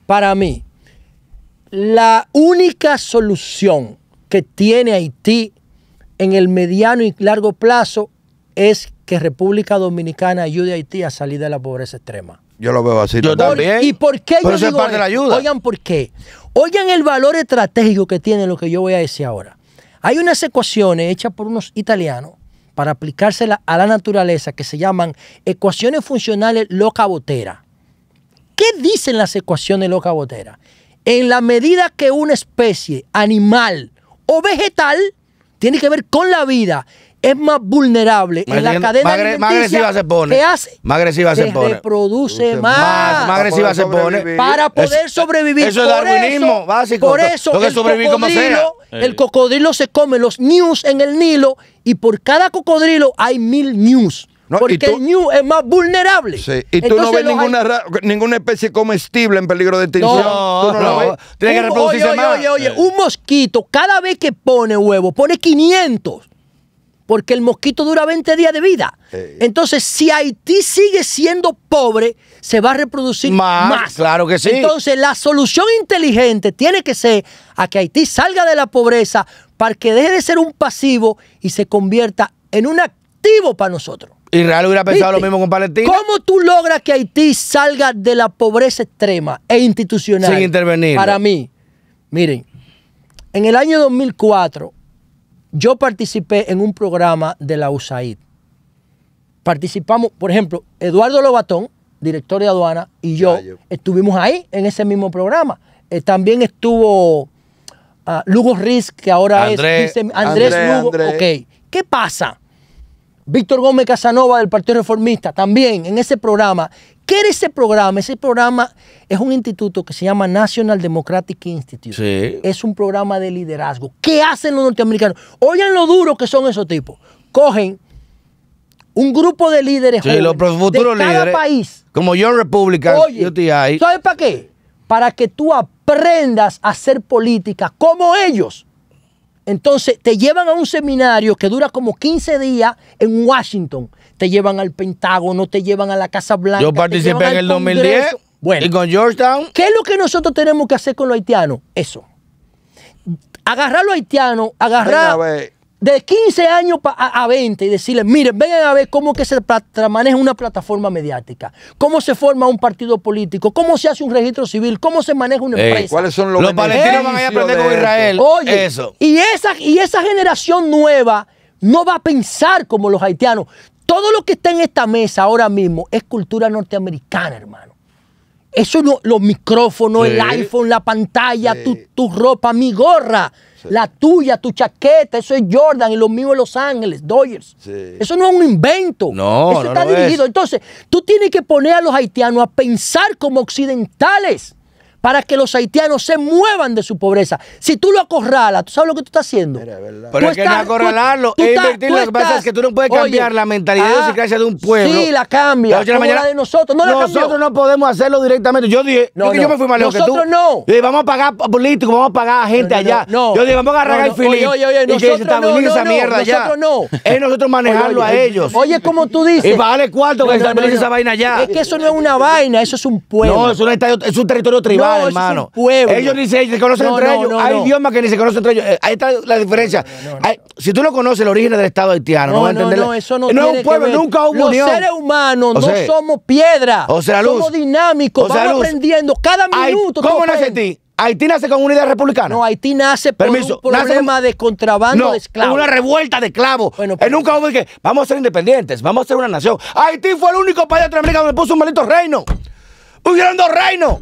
Para mí, la única solución que tiene Haití en el mediano y largo plazo es que República Dominicana ayude a Haití a salir de la pobreza extrema. Yo lo veo así también. ¿Y por qué yo digo, Oigan, ¿por qué? Oigan el valor estratégico que tiene lo que yo voy a decir ahora. Hay unas ecuaciones hechas por unos italianos para aplicársela a la naturaleza que se llaman ecuaciones funcionales loca-botera. ¿Qué dicen las ecuaciones loca-botera? En la medida que una especie animal o vegetal tiene que ver con la vida es más vulnerable en la cadena alimenticia más agresiva se pone ¿Qué hace más agresiva se, se pone reproduce más más, más agresiva se pone para poder es, sobrevivir eso por darwinismo eso, básico por eso que el cocodrilo como sea. el cocodrilo se come los news en el Nilo y por cada cocodrilo hay mil news no, porque tú, el ñu es más vulnerable. Sí. Y tú no ves ninguna, ninguna especie comestible en peligro de extinción. No, tú no, no. que reproducirse más. Oye, oye, oye, un mosquito cada vez que pone huevo pone 500 porque el mosquito dura 20 días de vida. Eh. Entonces, si Haití sigue siendo pobre, se va a reproducir más, Claro que sí. Entonces, la solución inteligente tiene que ser a que Haití salga de la pobreza para que deje de ser un pasivo y se convierta en un activo para nosotros. ¿Y Israel hubiera pensado lo mismo con Palestina. ¿Cómo tú logras que Haití salga de la pobreza extrema e institucional? Sin intervenir. Para mí, miren, en el año 2004, yo participé en un programa de la USAID. Participamos, por ejemplo, Eduardo Lobatón, director de aduana, y yo ah, estuvimos ahí en ese mismo programa. Eh, también estuvo ah, Lugo Riz, que ahora es Andrés Lugo. ¿Qué pasa? Víctor Gómez Casanova del Partido Reformista, también en ese programa. ¿Qué era ese programa? Ese programa es un instituto que se llama National Democratic Institute. Es un programa de liderazgo. ¿Qué hacen los norteamericanos? Oigan lo duro que son esos tipos. Cogen un grupo de líderes jóvenes de cada país. Como John Republican, UTI. ¿Sabes para qué? Para que tú aprendas a hacer política como ellos. Entonces te llevan a un seminario que dura como 15 días en Washington te llevan al Pentágono, te llevan a la Casa Blanca. Yo participé en el 2010 bueno, y con Georgetown. ¿Qué es lo que nosotros tenemos que hacer con los haitianos? Eso. Agarrar a los haitianos, agarrar de 15 años a, 20 y decirles, miren, vengan a ver cómo que se maneja una plataforma mediática, cómo se forma un partido político, cómo se hace un registro civil, cómo se maneja una empresa. ¿Cuáles son los, los palestinos van a aprender con Israel? Oye, eso. Y esa, y esa generación nueva no va a pensar como los haitianos. Todo lo que está en esta mesa ahora mismo es cultura norteamericana, hermano. Eso no, los micrófonos, el iPhone, la pantalla, tu, ropa, mi gorra, la tuya, tu chaqueta, eso es Jordan y los míos Los Ángeles, Dodgers. Eso no es un invento. No, eso está dirigido. Entonces, tú tienes que poner a los haitianos a pensar como occidentales para que los haitianos se muevan de su pobreza. Si tú lo acorralas, ¿tú sabes lo que tú estás haciendo? Pero, es que no acorralarlo es invertir. Lo que pasa es que tú no puedes cambiar la mentalidad de ah, de de un pueblo. Sí, la cambia. La, de la, de nosotros. No nosotros no podemos hacerlo directamente. Yo dije, no, yo me fui más lejos que tú. Nosotros no. Yo dije, vamos a pagar políticos, vamos a pagar a gente allá. Yo dije, vamos a agarrar al Filipe y que no esa mierda allá. Nosotros no. Es nosotros manejarlo a ellos. Oye, como tú dices. Y pagarle cuarto que se esa vaina allá. Es que eso no es una vaina, eso es un pueblo. No, eso es un territorio tribal hermano. Ellos ni se, conocen no, entre ellos. hay idiomas que ni se conocen entre ellos. Eh, ahí está la diferencia. si tú no conoces el origen del Estado haitiano, no, vas a entender. No, eso no, tiene es un pueblo, nunca hubo Los unión. Los seres humanos no somos piedra. Somos dinámicos, o vamos aprendiendo cada minuto. ¿Cómo nace Haití? Haití nace con una idea republicana. No, Haití nace por un problema de contrabando de esclavos. Una revuelta de esclavos. Bueno, eh, nunca hubo que vamos a ser independientes, vamos a ser una nación. Haití fue el único país de América donde puso un maldito reino. Pusieron dos reinos.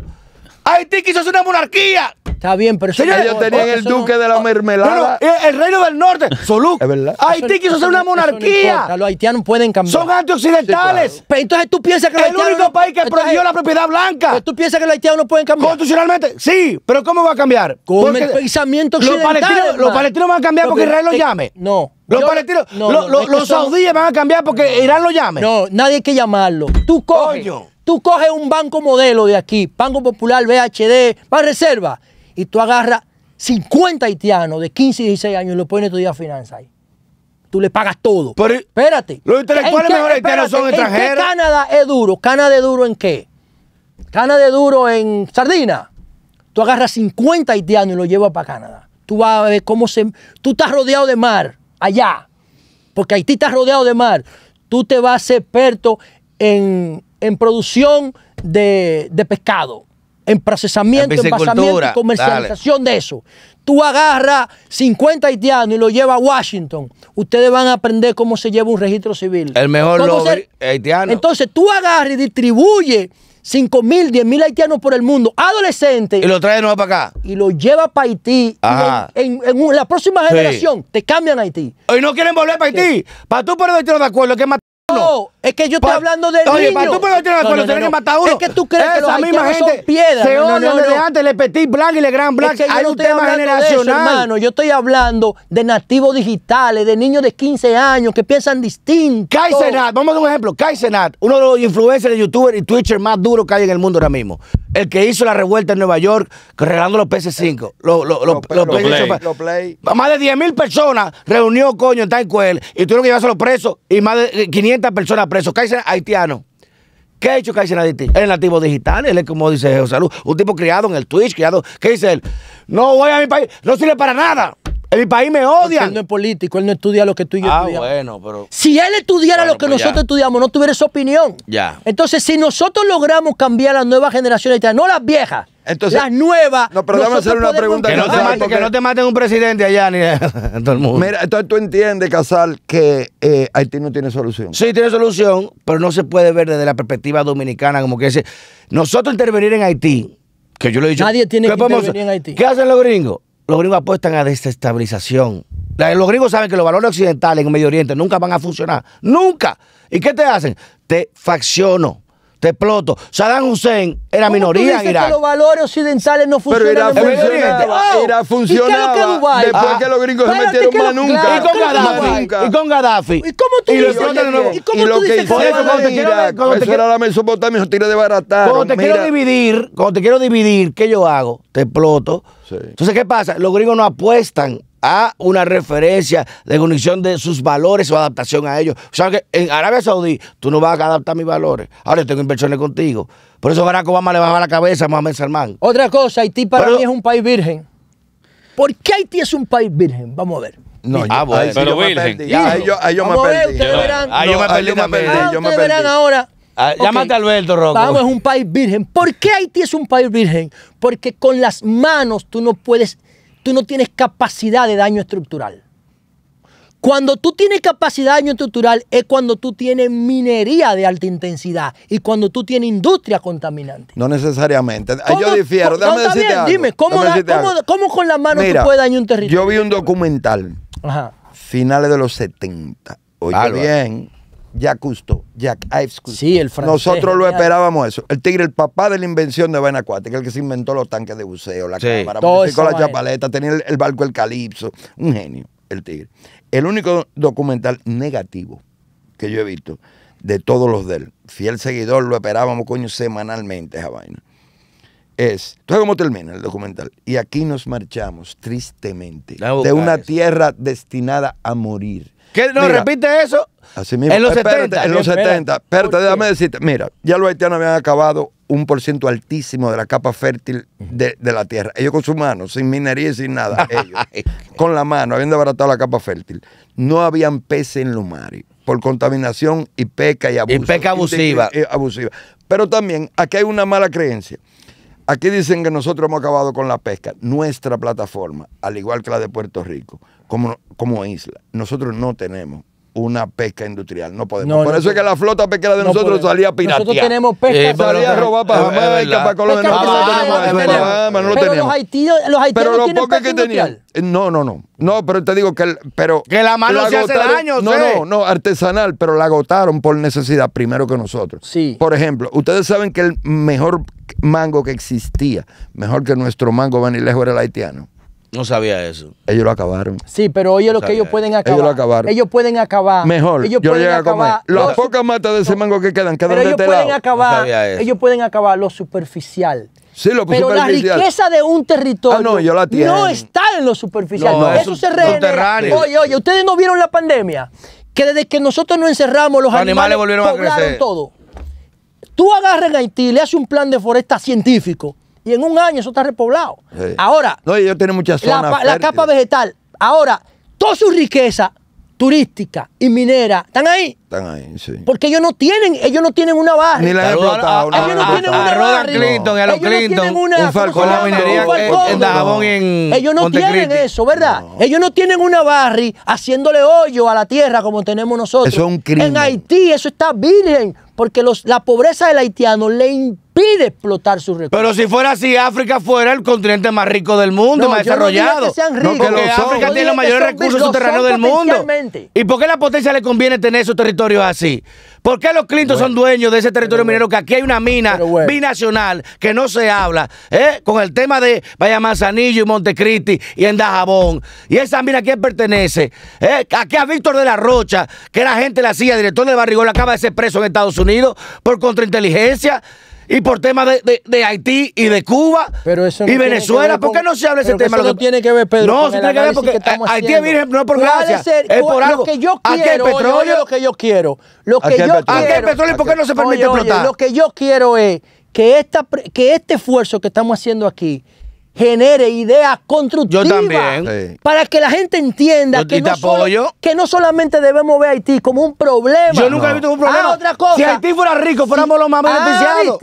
Haití quiso ser una monarquía. Está bien, pero eso Ellos tenían el duque de la mermelada. el, reino del norte, Solú. es verdad. Haití quiso ser una monarquía. Los haitianos pueden cambiar. Son antioccidentales. Pero entonces tú piensas que los haitianos. El único país que prohibió la propiedad blanca. tú piensas que los haitianos no pueden cambiar. Constitucionalmente, sí. Pero ¿cómo va a cambiar? Con el pensamiento occidental. Los palestinos, van a cambiar porque, porque Israel los llame. No. Los saudíes van a cambiar porque Irán lo llame. No, nadie hay que llamarlo. Tú coges, tú un banco modelo de aquí, Banco Popular, BHD, a Reserva, y tú agarras 50 haitianos de 15 16 años y lo pones tu día finanzas ahí. Tú le pagas todo. espérate. Los intelectuales mejores haitianos son extranjeros. ¿en Canadá es duro? ¿Canadá es duro en qué? ¿Canadá es duro en sardina? Tú agarras 50 haitianos y lo llevas para Canadá. Tú vas a ver cómo se... Tú estás rodeado de mar allá, porque Haití está rodeado de mar, tú te vas a ser experto en, en producción de, de, pescado, en procesamiento, en pasamiento y comercialización de eso. Tú agarras 50 haitianos y lo llevas a Washington. Ustedes van a aprender cómo se lleva un registro civil. El mejor lo haitiano. Entonces tú agarras y distribuyes 5 mil, 10 mil haitianos por el mundo, adolescentes. Y lo trae de nuevo para acá. Y lo lleva para Haití. en, la próxima generación te cambian a Haití. hoy no quieren volver para Haití. Para tú ponerte de acuerdo que no, es que yo estoy pues, hablando de oye, Oye, tú puedes matar uno. Es que tú crees que los misma gente son piedras. Se odian desde antes, le petit blanc y le gran blanc. hay un tema generacional. hermano. Yo estoy hablando de nativos digitales, de niños de 15 años que piensan distinto. Kai Senat, vamos a dar un ejemplo. Kai Senat, uno de los influencers, de youtuber y twitcher más duros que hay en el mundo ahora mismo. El que hizo la revuelta en Nueva York regalando los PS5. Los, los, play. Más de 10 mil personas reunió, coño, en Times Square y tuvieron que llevarse los presos y más de 500 eh, personas presos, dice haitiano. ¿Qué ha hecho Kaiser él El nativo digital, él es como dice José Salud, un tipo criado en el Twitch, criado. ¿Qué dice él? No voy a mi país, no sirve para nada. En mi país me odia él no es político, él no estudia lo que tú y yo ah, bueno, pero... Si él estudiara lo que pues nosotros estudiamos, no tuviera esa opinión. Ya. Entonces, si nosotros logramos cambiar a las nuevas generaciones, no las viejas, entonces, las nuevas. No, pero déjame hacer una pregunta. Que no, te maten, un presidente allá ni todo el mundo. Mira, entonces tú entiendes, Casal, que eh, Haití no tiene solución. Sí, tiene solución, pero no se puede ver desde la perspectiva dominicana, como que dice, nosotros intervenir en Haití, que yo lo he dicho. Nadie tiene que intervenir en Haití. ¿Qué hacen los gringos? Los gringos apuestan a desestabilización. Los gringos saben que los valores occidentales en Medio Oriente nunca van a funcionar. ¡Nunca! ¿Y qué te hacen? Te facciono te exploto. Saddam Hussein era minoría tú dices en Irak. que los valores occidentales no funcionan. Pero Irak funcionaba. Oh, Irak funcionaba. ¿Y qué Después que los ah. gringos se metieron más nunca. y con Gaddafi. Y con Gaddafi. ¿Y cómo tú y dices? Oye, ¿Y, cómo y lo que hicieron Irak, quiero, eso te era la Mesopotamia, tiros de barata. Cuando te quiero dividir, cuando te quiero dividir, ¿qué yo hago? Te exploto. Sí. Entonces, ¿qué pasa? Los gringos no apuestan a una referencia de conexión de sus valores o adaptación a ellos. O sea que en Arabia Saudí tú no vas a adaptar mis valores. Ahora tengo inversiones contigo. Por eso Barack Obama le bajaba la cabeza a Mohamed Salman. Otra cosa, Haití para mí es un país virgen. ¿Por qué Haití es un país virgen? Vamos a ver. No, ah, bueno. Ahí pero yo Me perdí. Ahí yo, me perdí. Ahí yo me ah, perdí. Yo Yo me perdí. ahora. Ah, llámate Alberto Rocco. Vamos, es un país virgen. ¿Por qué Haití es un país virgen? Porque con las manos tú no puedes tú no tienes capacidad de daño estructural. Cuando tú tienes capacidad de daño estructural es cuando tú tienes minería de alta intensidad y cuando tú tienes industria contaminante. No necesariamente. yo difiero. Déjame Dime, ¿cómo, con la mano tú puedes dañar un territorio? Yo vi un documental, Ajá. finales de los 70. Oye, bien, Jack Jack Ives Sí, el Nosotros lo esperábamos eso. El tigre, el papá de la invención de vaina acuática, el que se inventó los tanques de buceo, la cámara, modificó la chapaleta, tenía el, barco El Calipso. Un genio, el tigre. El único documental negativo que yo he visto de todos los del él, fiel seguidor, lo esperábamos, coño, semanalmente esa vaina. Es, entonces, ¿cómo termina el documental? Y aquí nos marchamos, tristemente, de una tierra destinada a morir ¿Qué? No, repite eso. En los 70. En los 70. Espérate, déjame decirte. Mira, ya los haitianos habían acabado un por ciento altísimo de la capa fértil de, la tierra. Ellos con su mano sin minería y sin nada. ellos, con la mano, habían abaratado la capa fértil. No habían peces en los mares por contaminación y peca y abuso. Y peca abusiva. Eh, eh, abusiva. Pero también, aquí hay una mala creencia. Aquí dicen que nosotros hemos acabado con la pesca. Nuestra plataforma, al igual que la de Puerto Rico, como, como isla, nosotros no tenemos una pesca industrial. No podemos. Por eso es que la flota pesquera de nosotros salía pirateada. Nosotros tenemos pesca. Eh, salía a robar para Colombia. Ah, pero los haitianos, los haitianos pero tienen pesca que industrial. Eh, no, no, no. No, pero te digo que... pero que la mano se hace daño. No, no, no, artesanal, pero la agotaron por necesidad primero que nosotros. Sí. Por ejemplo, ustedes saben que el mejor mango que existía, mejor que nuestro mango vanilejo era el haitiano. No sabía eso. Ellos lo acabaron. Sí, pero oye lo que ellos pueden acabar. Ellos lo acabaron. Ellos pueden acabar. Mejor. Ellos pueden acabar. Las pocas matas de ese mango que quedan, quedan pero ellos este pueden Acabar, ellos pueden acabar lo superficial. Sí, lo pero la riqueza de un territorio ah, no, la no, está en lo superficial. No, eso, se regenera. Oye, oye, ustedes no vieron la pandemia. Que desde que nosotros nos encerramos, los, los animales, volvieron a crecer. todo. Tú agarras en Haití, le haces un plan de foresta científico y en un año eso está repoblado. Ahora, no, ellos tienen muchas zonas la, capa vegetal, ahora, toda su riqueza turística y minera, ¿están ahí? Están ahí, sí. Porque ellos no tienen, ellos no tienen una barra. Ni la han Ellos no tienen una barra. Clinton, a los Clinton. un en Ellos no tienen eso, ¿verdad? Ellos no tienen una barri haciéndole hoyo a la tierra como tenemos nosotros. Eso es un crimen. En Haití eso está virgen porque los, la pobreza del haitiano le impide explotar sus recursos. Pero si fuera así, África fuera el continente más rico del mundo, más desarrollado. No que ricos, porque África tiene los mayores recursos subterráneos del mundo. ¿Y por qué la potencia le conviene tener su territorios así? ¿Por qué los Clinton son dueños de ese territorio minero? Que aquí hay una mina binacional que no se habla, eh, Con el tema de Vaya Manzanillo y Montecristi y en Dajabón. ¿Y esa mina a quién pertenece? ¿Eh? Aquí a Víctor de la Rocha, que era gente de la CIA, director de barrigón, acaba de ser preso en Estados Unidos por contrainteligencia y por temas de, de, de, Haití y de Cuba y Venezuela. ¿Por qué no se habla ese tema? Eso no tiene que ver, Pedro. No, se tiene que ver porque Haití es virgen, no es por gracia. Ser, es por algo. Lo que yo quiero, aquí el petróleo. lo que yo quiero. Lo que aquí yo petróleo. Aquí el petróleo, ¿por qué no se permite explotar? lo que yo quiero es que, esta, que este esfuerzo que estamos haciendo aquí genere ideas constructivas. Yo también. Para que la gente entienda que, no solamente debemos ver a Haití como un problema. Yo nunca he visto un problema. Ah, otra cosa. Si Haití fuera rico, fuéramos los más ah, beneficiados.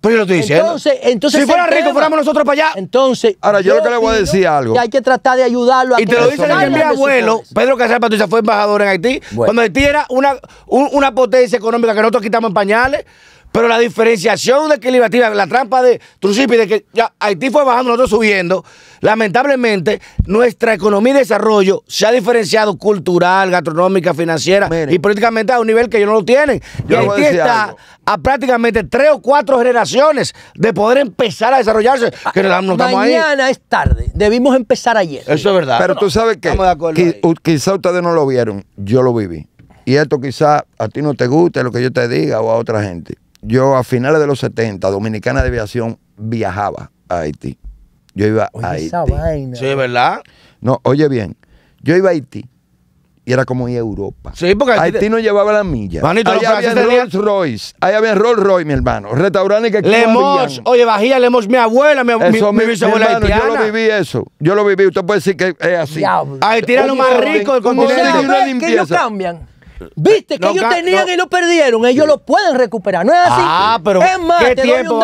pero yo lo estoy diciendo. Entonces, entonces si fuera rico, fuéramos nosotros para allá. Entonces. Ahora, yo, lo que le voy a decir algo. Que hay que tratar de ayudarlo a Y te lo dice mi abuelo, Pedro Casal Patricia, fue embajador en Haití. Cuando Haití era una, una potencia económica que nosotros quitamos en pañales. Pero la diferenciación de equilibrativa, la trampa de Trucipi, de que ya Haití fue bajando, nosotros subiendo, lamentablemente nuestra economía y desarrollo se ha diferenciado cultural, gastronómica, financiera y políticamente a un nivel que ellos no lo tienen. y Haití está a prácticamente tres o cuatro generaciones de poder empezar a desarrollarse. Ah, que no, estamos Mañana es tarde, debimos empezar ayer. Eso es verdad. Pero tú sabes que quizá ustedes no lo vieron, yo lo viví. Y esto quizá a ti no te guste lo que yo te diga o a otra gente yo a finales de los 70, Dominicana de Aviación viajaba a Haití. Yo iba a Haití. Esa vaina. Sí, ¿verdad? No, oye bien, yo iba a Haití y era como ir a Europa. Sí, porque Haití, no llevaba la milla. Manito, ahí había Rolls Royce, ahí había Rolls Royce, mi hermano. Restaurante que Lemos, oye, bajía. Lemos, mi abuela, mi, eso, Yo lo viví eso, yo lo viví. Usted puede decir que es así. Haití era lo más rico del continente. que ellos cambian? Viste que ellos tenían y lo perdieron, ellos lo pueden recuperar, ¿no es así? Ah, pero es más, te doy un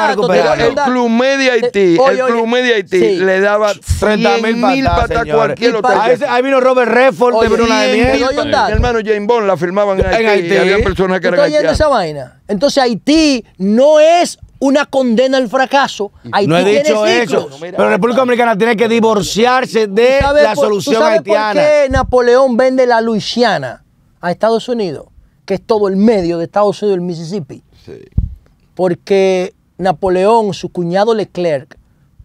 El Club Media Haití, el Club Media Haití le daba 30 mil patas a cualquier Ahí, ahí vino Robert Redford, de Mi hermano James Bond la firmaban en Haití, Y había personas que eran Entonces Haití no es una condena al fracaso. Haití no he dicho eso. pero la República Dominicana tiene que divorciarse de la solución haitiana. ¿Por qué Napoleón vende la Luisiana? a Estados Unidos, que es todo el medio de Estados Unidos, el Mississippi. Sí. Porque Napoleón, su cuñado Leclerc,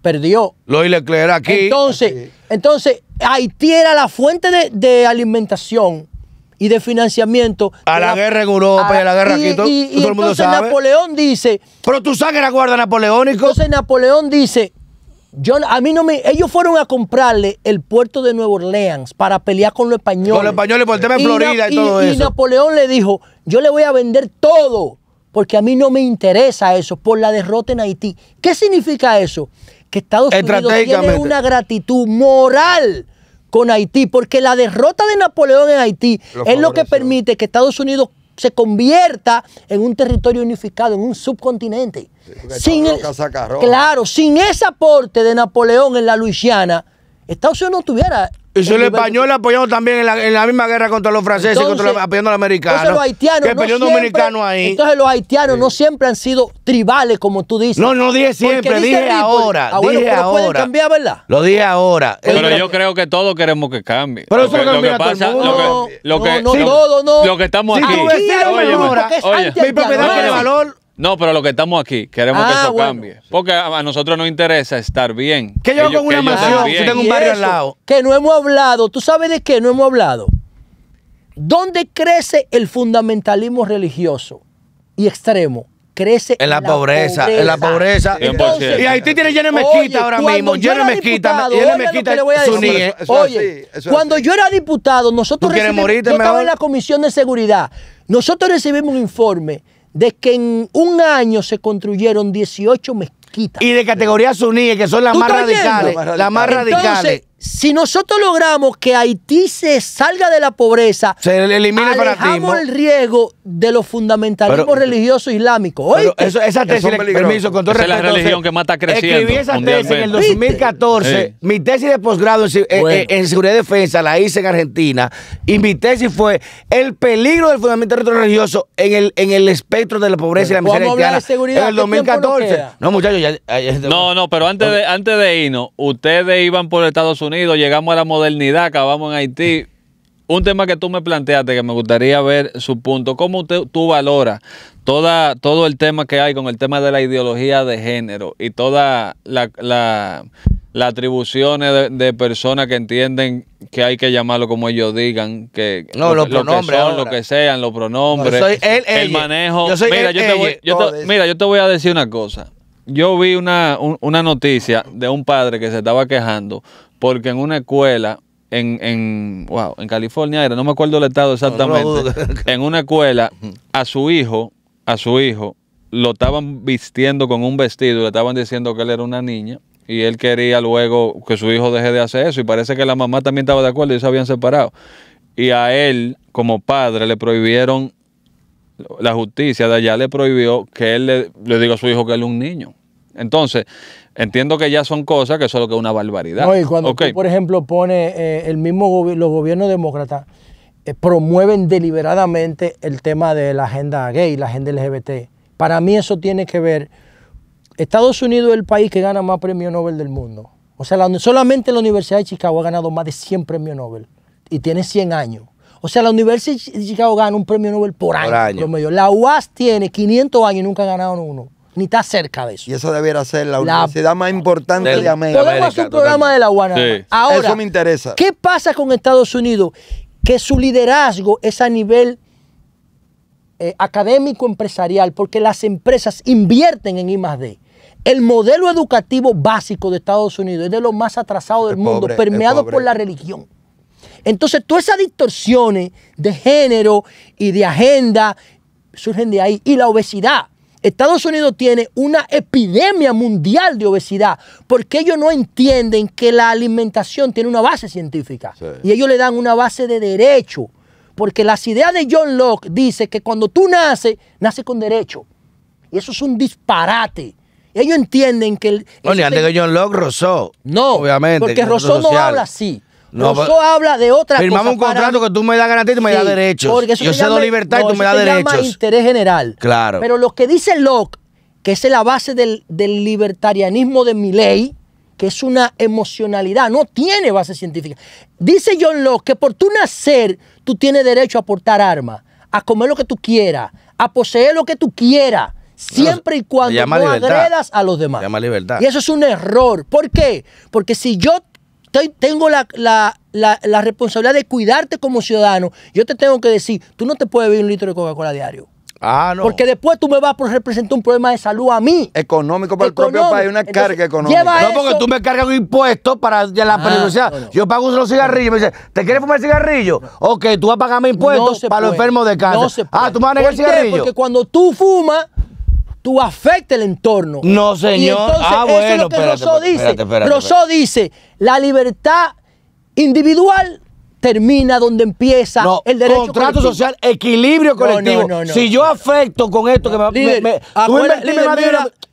perdió. lo y Leclerc aquí. Entonces, entonces Haití era la fuente de, alimentación y de financiamiento. A la, guerra en Europa y a la guerra aquí. Todo, todo el mundo sabe. Napoleón dice. Pero tú sabes que era guarda napoleónico. Entonces Napoleón dice: a mí no me. Ellos fueron a comprarle el puerto de Nueva Orleans para pelear con los españoles. Con los españoles por el tema de Florida y, todo eso. Y Napoleón le dijo: Yo le voy a vender todo, porque a mí no me interesa eso, por la derrota en Haití. ¿Qué significa eso? Que Estados Unidos tiene una gratitud moral con Haití, porque la derrota de Napoleón en Haití es lo que permite que Estados Unidos se convierta en un territorio unificado, en un subcontinente. sin claro, sin ese aporte de Napoleón en la Luisiana, Estados Unidos no tuviera y si los españoles apoyaron también en la, misma guerra contra los franceses, y contra los, apoyando a los americanos. Entonces los haitianos. Que no siempre, ahí. Entonces los haitianos no siempre han sido tribales, como tú dices. No, no dije siempre, dije, ahora. Ah, dije ahora. Pueden cambiar, ¿verdad? Lo dije ahora. Pero, yo creo que todos queremos que cambie. Pero eso lo que, lo que pasa, lo que, lo que, no, no, no. que estamos aquí. Oye, mi propiedad tiene valor no, pero lo que estamos aquí, queremos que ah, eso cambie. Porque a nosotros nos interesa estar bien. Que yo con una mansión, tengo un barrio al lado. Que no hemos hablado. ¿Tú sabes de qué no hemos hablado? ¿Dónde crece el fundamentalismo religioso y extremo? Crece en la, pobreza, en la pobreza. y Haití tiene lleno de mezquita ahora mismo, lleno de mezquita, lleno de mezquita. Oye, cuando yo era diputado, nosotros recibimos, yo estaba en la Comisión de Seguridad, nosotros recibimos un informe de que en un año se construyeron 18 mezquitas. Y de categoría suní, que son las más radicales, las más radicales si nosotros logramos que Haití se salga de la pobreza, se elimina alejamos el riesgo de los fundamentalismos religiosos islámicos. esa tesis, permiso, con todo esa es la religión que más está creciendo. Escribí esa tesis en el 2014. Mi tesis de posgrado eh, eh, en, seguridad y defensa la hice en Argentina. Y mi tesis fue el peligro del fundamentalismo religioso en el, en el espectro de la pobreza y la miseria De seguridad, en el 2014. No, muchachos, No, no, pero antes de, antes de irnos, ustedes iban por Estados Unidos llegamos a la modernidad, acabamos en Haití. Un tema que tú me planteaste que me gustaría ver su punto. ¿Cómo tú valoras toda, todo el tema que hay con el tema de la ideología de género y todas las la, atribuciones de, personas que entienden que hay que llamarlo como ellos digan? que No, los pronombres. Lo que, lo que sean, los pronombres. el manejo. mira, yo te voy, a decir una cosa yo vi una, una, noticia de un padre que se estaba quejando porque en una escuela en, en, wow, en California era, no me acuerdo el estado exactamente, en una escuela a su hijo, a su hijo, lo estaban vistiendo con un vestido, le estaban diciendo que él era una niña y él quería luego que su hijo deje de hacer eso y parece que la mamá también estaba de acuerdo y se habían separado. Y a él, como padre, le prohibieron, la justicia de allá le prohibió que él le, le diga a su hijo que él es un niño. Entonces, Entiendo que ya son cosas que lo que es una barbaridad. cuando por ejemplo, pone eh, el mismo los gobiernos demócratas eh, promueven deliberadamente el tema de la agenda gay, la agenda LGBT. Para mí eso tiene que ver. Estados Unidos es el país que gana más premio Nobel del mundo. O sea, solamente la Universidad de Chicago ha ganado más de 100 premios Nobel y tiene 100 años. O sea, la Universidad de Chicago gana un premio Nobel por año. Por año. La UAS tiene 500 años y nunca ha ganado uno ni está cerca de eso. Y eso debiera ser la, la universidad más importante de América. Podemos hacer un programa de la UANA. Ahora, eso me interesa. ¿qué pasa con Estados Unidos? Que su liderazgo es a nivel eh, académico empresarial, porque las empresas invierten en I D. El modelo educativo básico de Estados Unidos es de lo más atrasado del mundo, permeado por la religión. Entonces, todas esas distorsiones de género y de agenda surgen de ahí. Y la obesidad. Estados Unidos tiene una epidemia mundial de obesidad porque ellos no entienden que la alimentación tiene una base científica y ellos le dan una base de derecho. Porque las ideas de John Locke dicen que cuando tú naces, naces con derecho. Y eso es un disparate. Ellos entienden que... El, bueno, antes de John Locke, Rousseau. No, obviamente, porque Rousseau no habla así. No, habla de otra firmamos Firmamos un contrato que tú me das garantía y tú me das derechos. Yo cedo libertad y tú me das derechos. Llama interés general. Claro. Pero lo que dice Locke, que es la base del, libertarianismo de mi ley que es una emocionalidad, no tiene base científica. Dice John Locke que por tu nacer tú tienes derecho a portar armas, a comer lo que tú quieras, a poseer lo que tú quieras, siempre y cuando no agredas a los demás. libertad. Y eso es un error. ¿Por qué? Porque si yo tengo la, la, la, responsabilidad de cuidarte como ciudadano, yo te tengo que decir, tú no te puedes beber un litro de Coca-Cola diario. Ah, no. Porque después tú me vas por representar un problema de salud a mí. Económico para el propio país, una carga económica. No, porque tú me cargas un impuesto para la ah, Yo pago los solo cigarrillo me dice ¿te quieres fumar cigarrillo? Ok, tú vas a pagarme impuestos para los enfermos de cáncer. ah, tú me vas a negar el cigarrillo. Porque cuando tú fumas, tú afecta el entorno. No, señor. Y ah, eso bueno, es lo que dice. dice, la libertad individual termina donde empieza el derecho contrato social, equilibrio colectivo. si yo afecto con esto que me, Líder,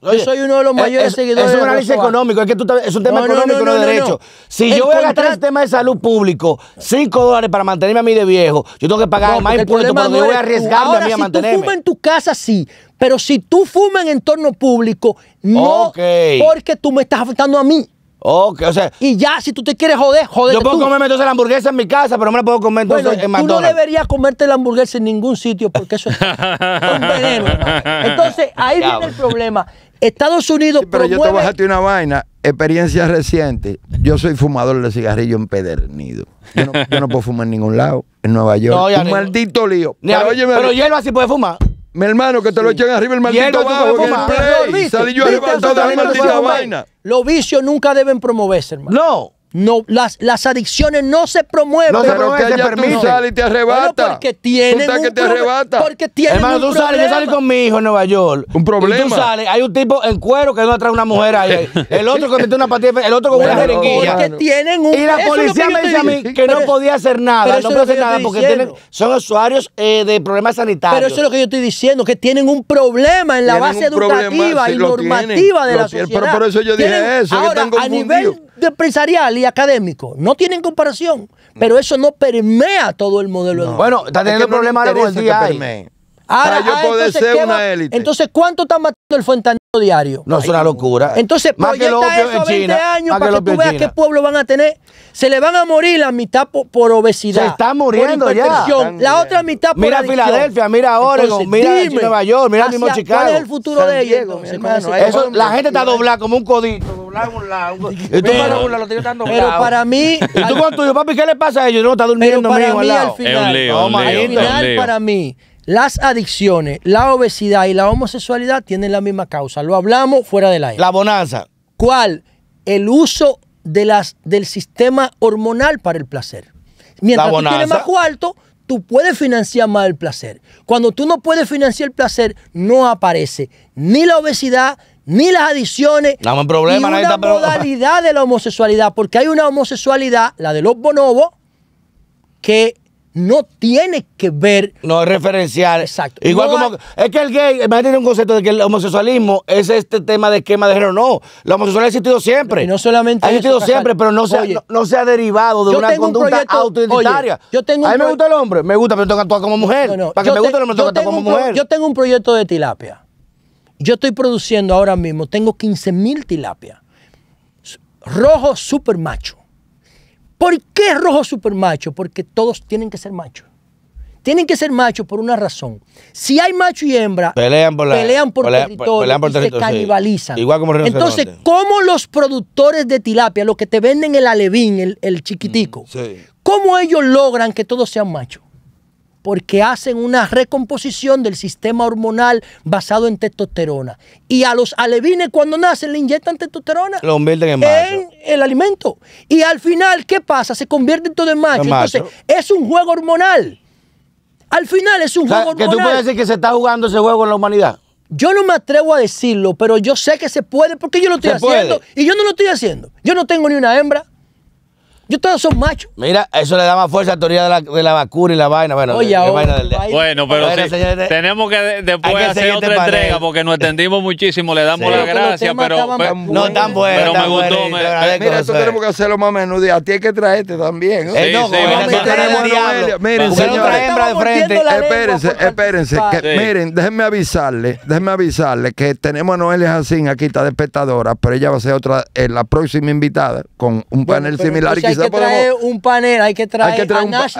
yo soy uno de los mayores seguidores. Es un análisis económico, es un tema económico, no, de derecho. Si yo voy a gastar en el este tema de salud público 5 dólares para mantenerme a mí de viejo, yo tengo que pagar más impuestos, pero yo voy a arriesgarme a mí a mantenerme. Si tú en tu casa, sí, pero si tú fumas en entorno público, no porque tú me estás afectando a mí. Ok, o sea. Y ya, si tú te quieres joder, joder. Yo puedo comerme entonces la hamburguesa en mi casa, pero no me la puedo comer entonces en McDonald's. Tú no deberías comerte la hamburguesa en ningún sitio porque eso es veneno. Entonces, ahí viene el problema. Estados Unidos. Sí, pero yo te voy a dejarte una vaina, experiencia reciente. Yo soy fumador de cigarrillo empedernido. Yo no, puedo fumar en ningún lado. En Nueva York. un maldito lío. pero, oye, pero puede fumar. Mi hermano, que te lo echen arriba el maldito abajo el play. Salí yo Los vicios nunca deben promoverse, hermano. No. No, las, las adicciones no se promueven. No se promueven, te permite. Tú sales y te arrebata. porque tienen un te Porque tienen Hermano, tú sales, yo salí con mi hijo en Nueva York. Un problema. Y tú sales, hay un tipo en cuero que no atrae una mujer ahí. El otro que una patilla, el otro con una jeringuilla. Porque tienen un... Y la policía me dice a mí que no podía hacer nada. No podía hacer nada porque tienen, son usuarios eh, de problemas sanitarios. Pero eso es lo que yo estoy diciendo, que tienen un problema en la base educativa y normativa de la sociedad. Pero por eso yo dije eso, que están a de empresarial y académico no tienen comparación, pero eso no permea todo el modelo educativo. Bueno, está teniendo que problemas no el día. Ahora, para yo ah, poder ser una élite. Entonces, ¿cuánto está matando el fentanilo diario? No, es una locura. Entonces, proyecta que eso a 20 China, años para que, tú veas qué pueblo van a tener. Se le van a morir la mitad por, obesidad. Se está muriendo ya. la otra mitad por Mira Filadelfia, mira Oregon, mira Nueva York, mira el mismo Chicago. ¿Cuál es el futuro de ellos? la gente está doblada como un codito, Pero para mí... Y tú con tu papi, ¿qué le pasa a ellos? No, está durmiendo es para mí, al final, para mí, las adicciones, la obesidad y la homosexualidad tienen la misma causa. Lo hablamos fuera del aire. La bonanza. ¿Cuál? El uso de las, del sistema hormonal para el placer. Mientras tú tienes más cuarto, tú puedes financiar más el placer. Cuando tú no puedes financiar el placer, no aparece ni la obesidad, ni las adicciones, no problema, ni la modalidad de la homosexualidad, porque hay una homosexualidad, la de los bonobos, que no tiene que ver. No es referencial. Exacto. Igual como. Es que el gay, imagínate un concepto de que el homosexualismo es este tema de esquema de género. No. La homosexualidad ha existido siempre. Y no solamente. Ha existido siempre, pero no se, ha derivado de una conducta un Yo tengo un A mí me gusta el hombre, me gusta, pero tengo que actuar como mujer. Para que me guste, no me tengo que actuar como mujer. Yo tengo un proyecto de tilapia. Yo estoy produciendo ahora mismo, tengo 15.000 mil tilapias. Rojo super macho. ¿Por qué rojo supermacho? Porque todos tienen que ser machos. Tienen que ser machos por una razón. Si hay macho y hembra, pelean por, la, pelean territorio, y se canibalizan. Igual como Entonces, ¿cómo los productores de tilapia, los que te venden el alevín, el, chiquitico, mm, cómo ellos logran que todos sean machos? porque hacen una recomposición del sistema hormonal basado en testosterona. Y a los alevines cuando nacen le inyectan testosterona. Lo convierten en macho. En el alimento. Y al final, ¿qué pasa? Se convierte todo en macho. Entonces, es un juego hormonal. Al final es un juego hormonal. ¿Que tú puedes decir que se está jugando ese juego en la humanidad? Yo no me atrevo a decirlo, pero yo sé que se puede porque yo lo estoy haciendo. Y yo no lo estoy haciendo. Yo no tengo ni una hembra. Yo todos son machos. Mira, eso le da más fuerza a la teoría de la, de la vacuna y la vaina. Bueno, bueno pero tenemos que después hacer otra entrega porque nos entendimos muchísimo. Le damos las gracias, pero, no tan bueno. Pero me gustó. mira, esto tenemos que hacerlo más menudo. A ti hay que traerte también. ¿eh? Eh, ¿no? no, Miren, señores. Espérense, espérense. Miren, déjenme avisarle, déjenme avisarle que tenemos a Noelia Jacín aquí, está despertadora pero ella va a ser otra, eh, la próxima invitada con un panel similar quizás que traer un panel, hay que traer, a Nash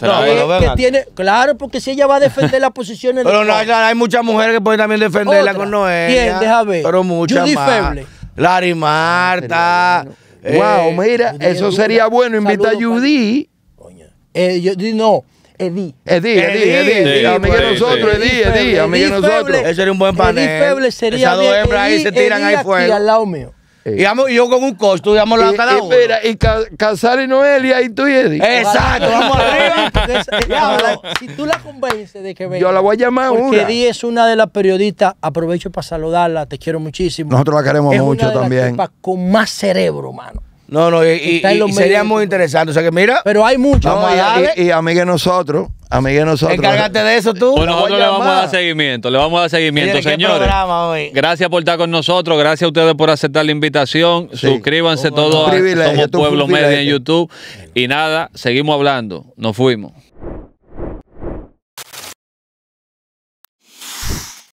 la, tiene, claro, porque si ella va a defender las posiciones pero no, hay, hay muchas mujeres que pueden también defenderla con Noelia. Bien, déjame ver. Pero muchas Judy Feble. Larry Marta. wow, ah, eh, mira, eso sería bueno. Invita a Judy. Coño. Eh, no, Edi. Edi, Edi, Edi. mí nosotros, Edi, Edi. mí nosotros. sería un buen panel. Edi Esas dos hembras ahí se tiran ahí fuera. al lado mío. Eh. y yo con un costo, digamos, la cada Espera, y ca Casar y Noelia y tú y Eddie. Exacto, vamos arriba. Eh, si tú la convences de que venga. Yo la voy a llamar porque una. Eddie es una de las periodistas, aprovecho para saludarla, te quiero muchísimo. Nosotros la queremos mucho también. con más cerebro, mano. No, no, y, sería muy interesante. O sea que mira. Pero hay mucho. Vamos a mí Y, nosotros. que nosotros. Encárgate de eso tú. Bueno, nosotros le vamos a dar seguimiento. Le vamos a dar seguimiento, Gracias por estar con nosotros. Gracias a ustedes por aceptar la invitación. Suscríbanse todos a Pueblo Media en YouTube. Y nada, seguimos hablando. Nos fuimos.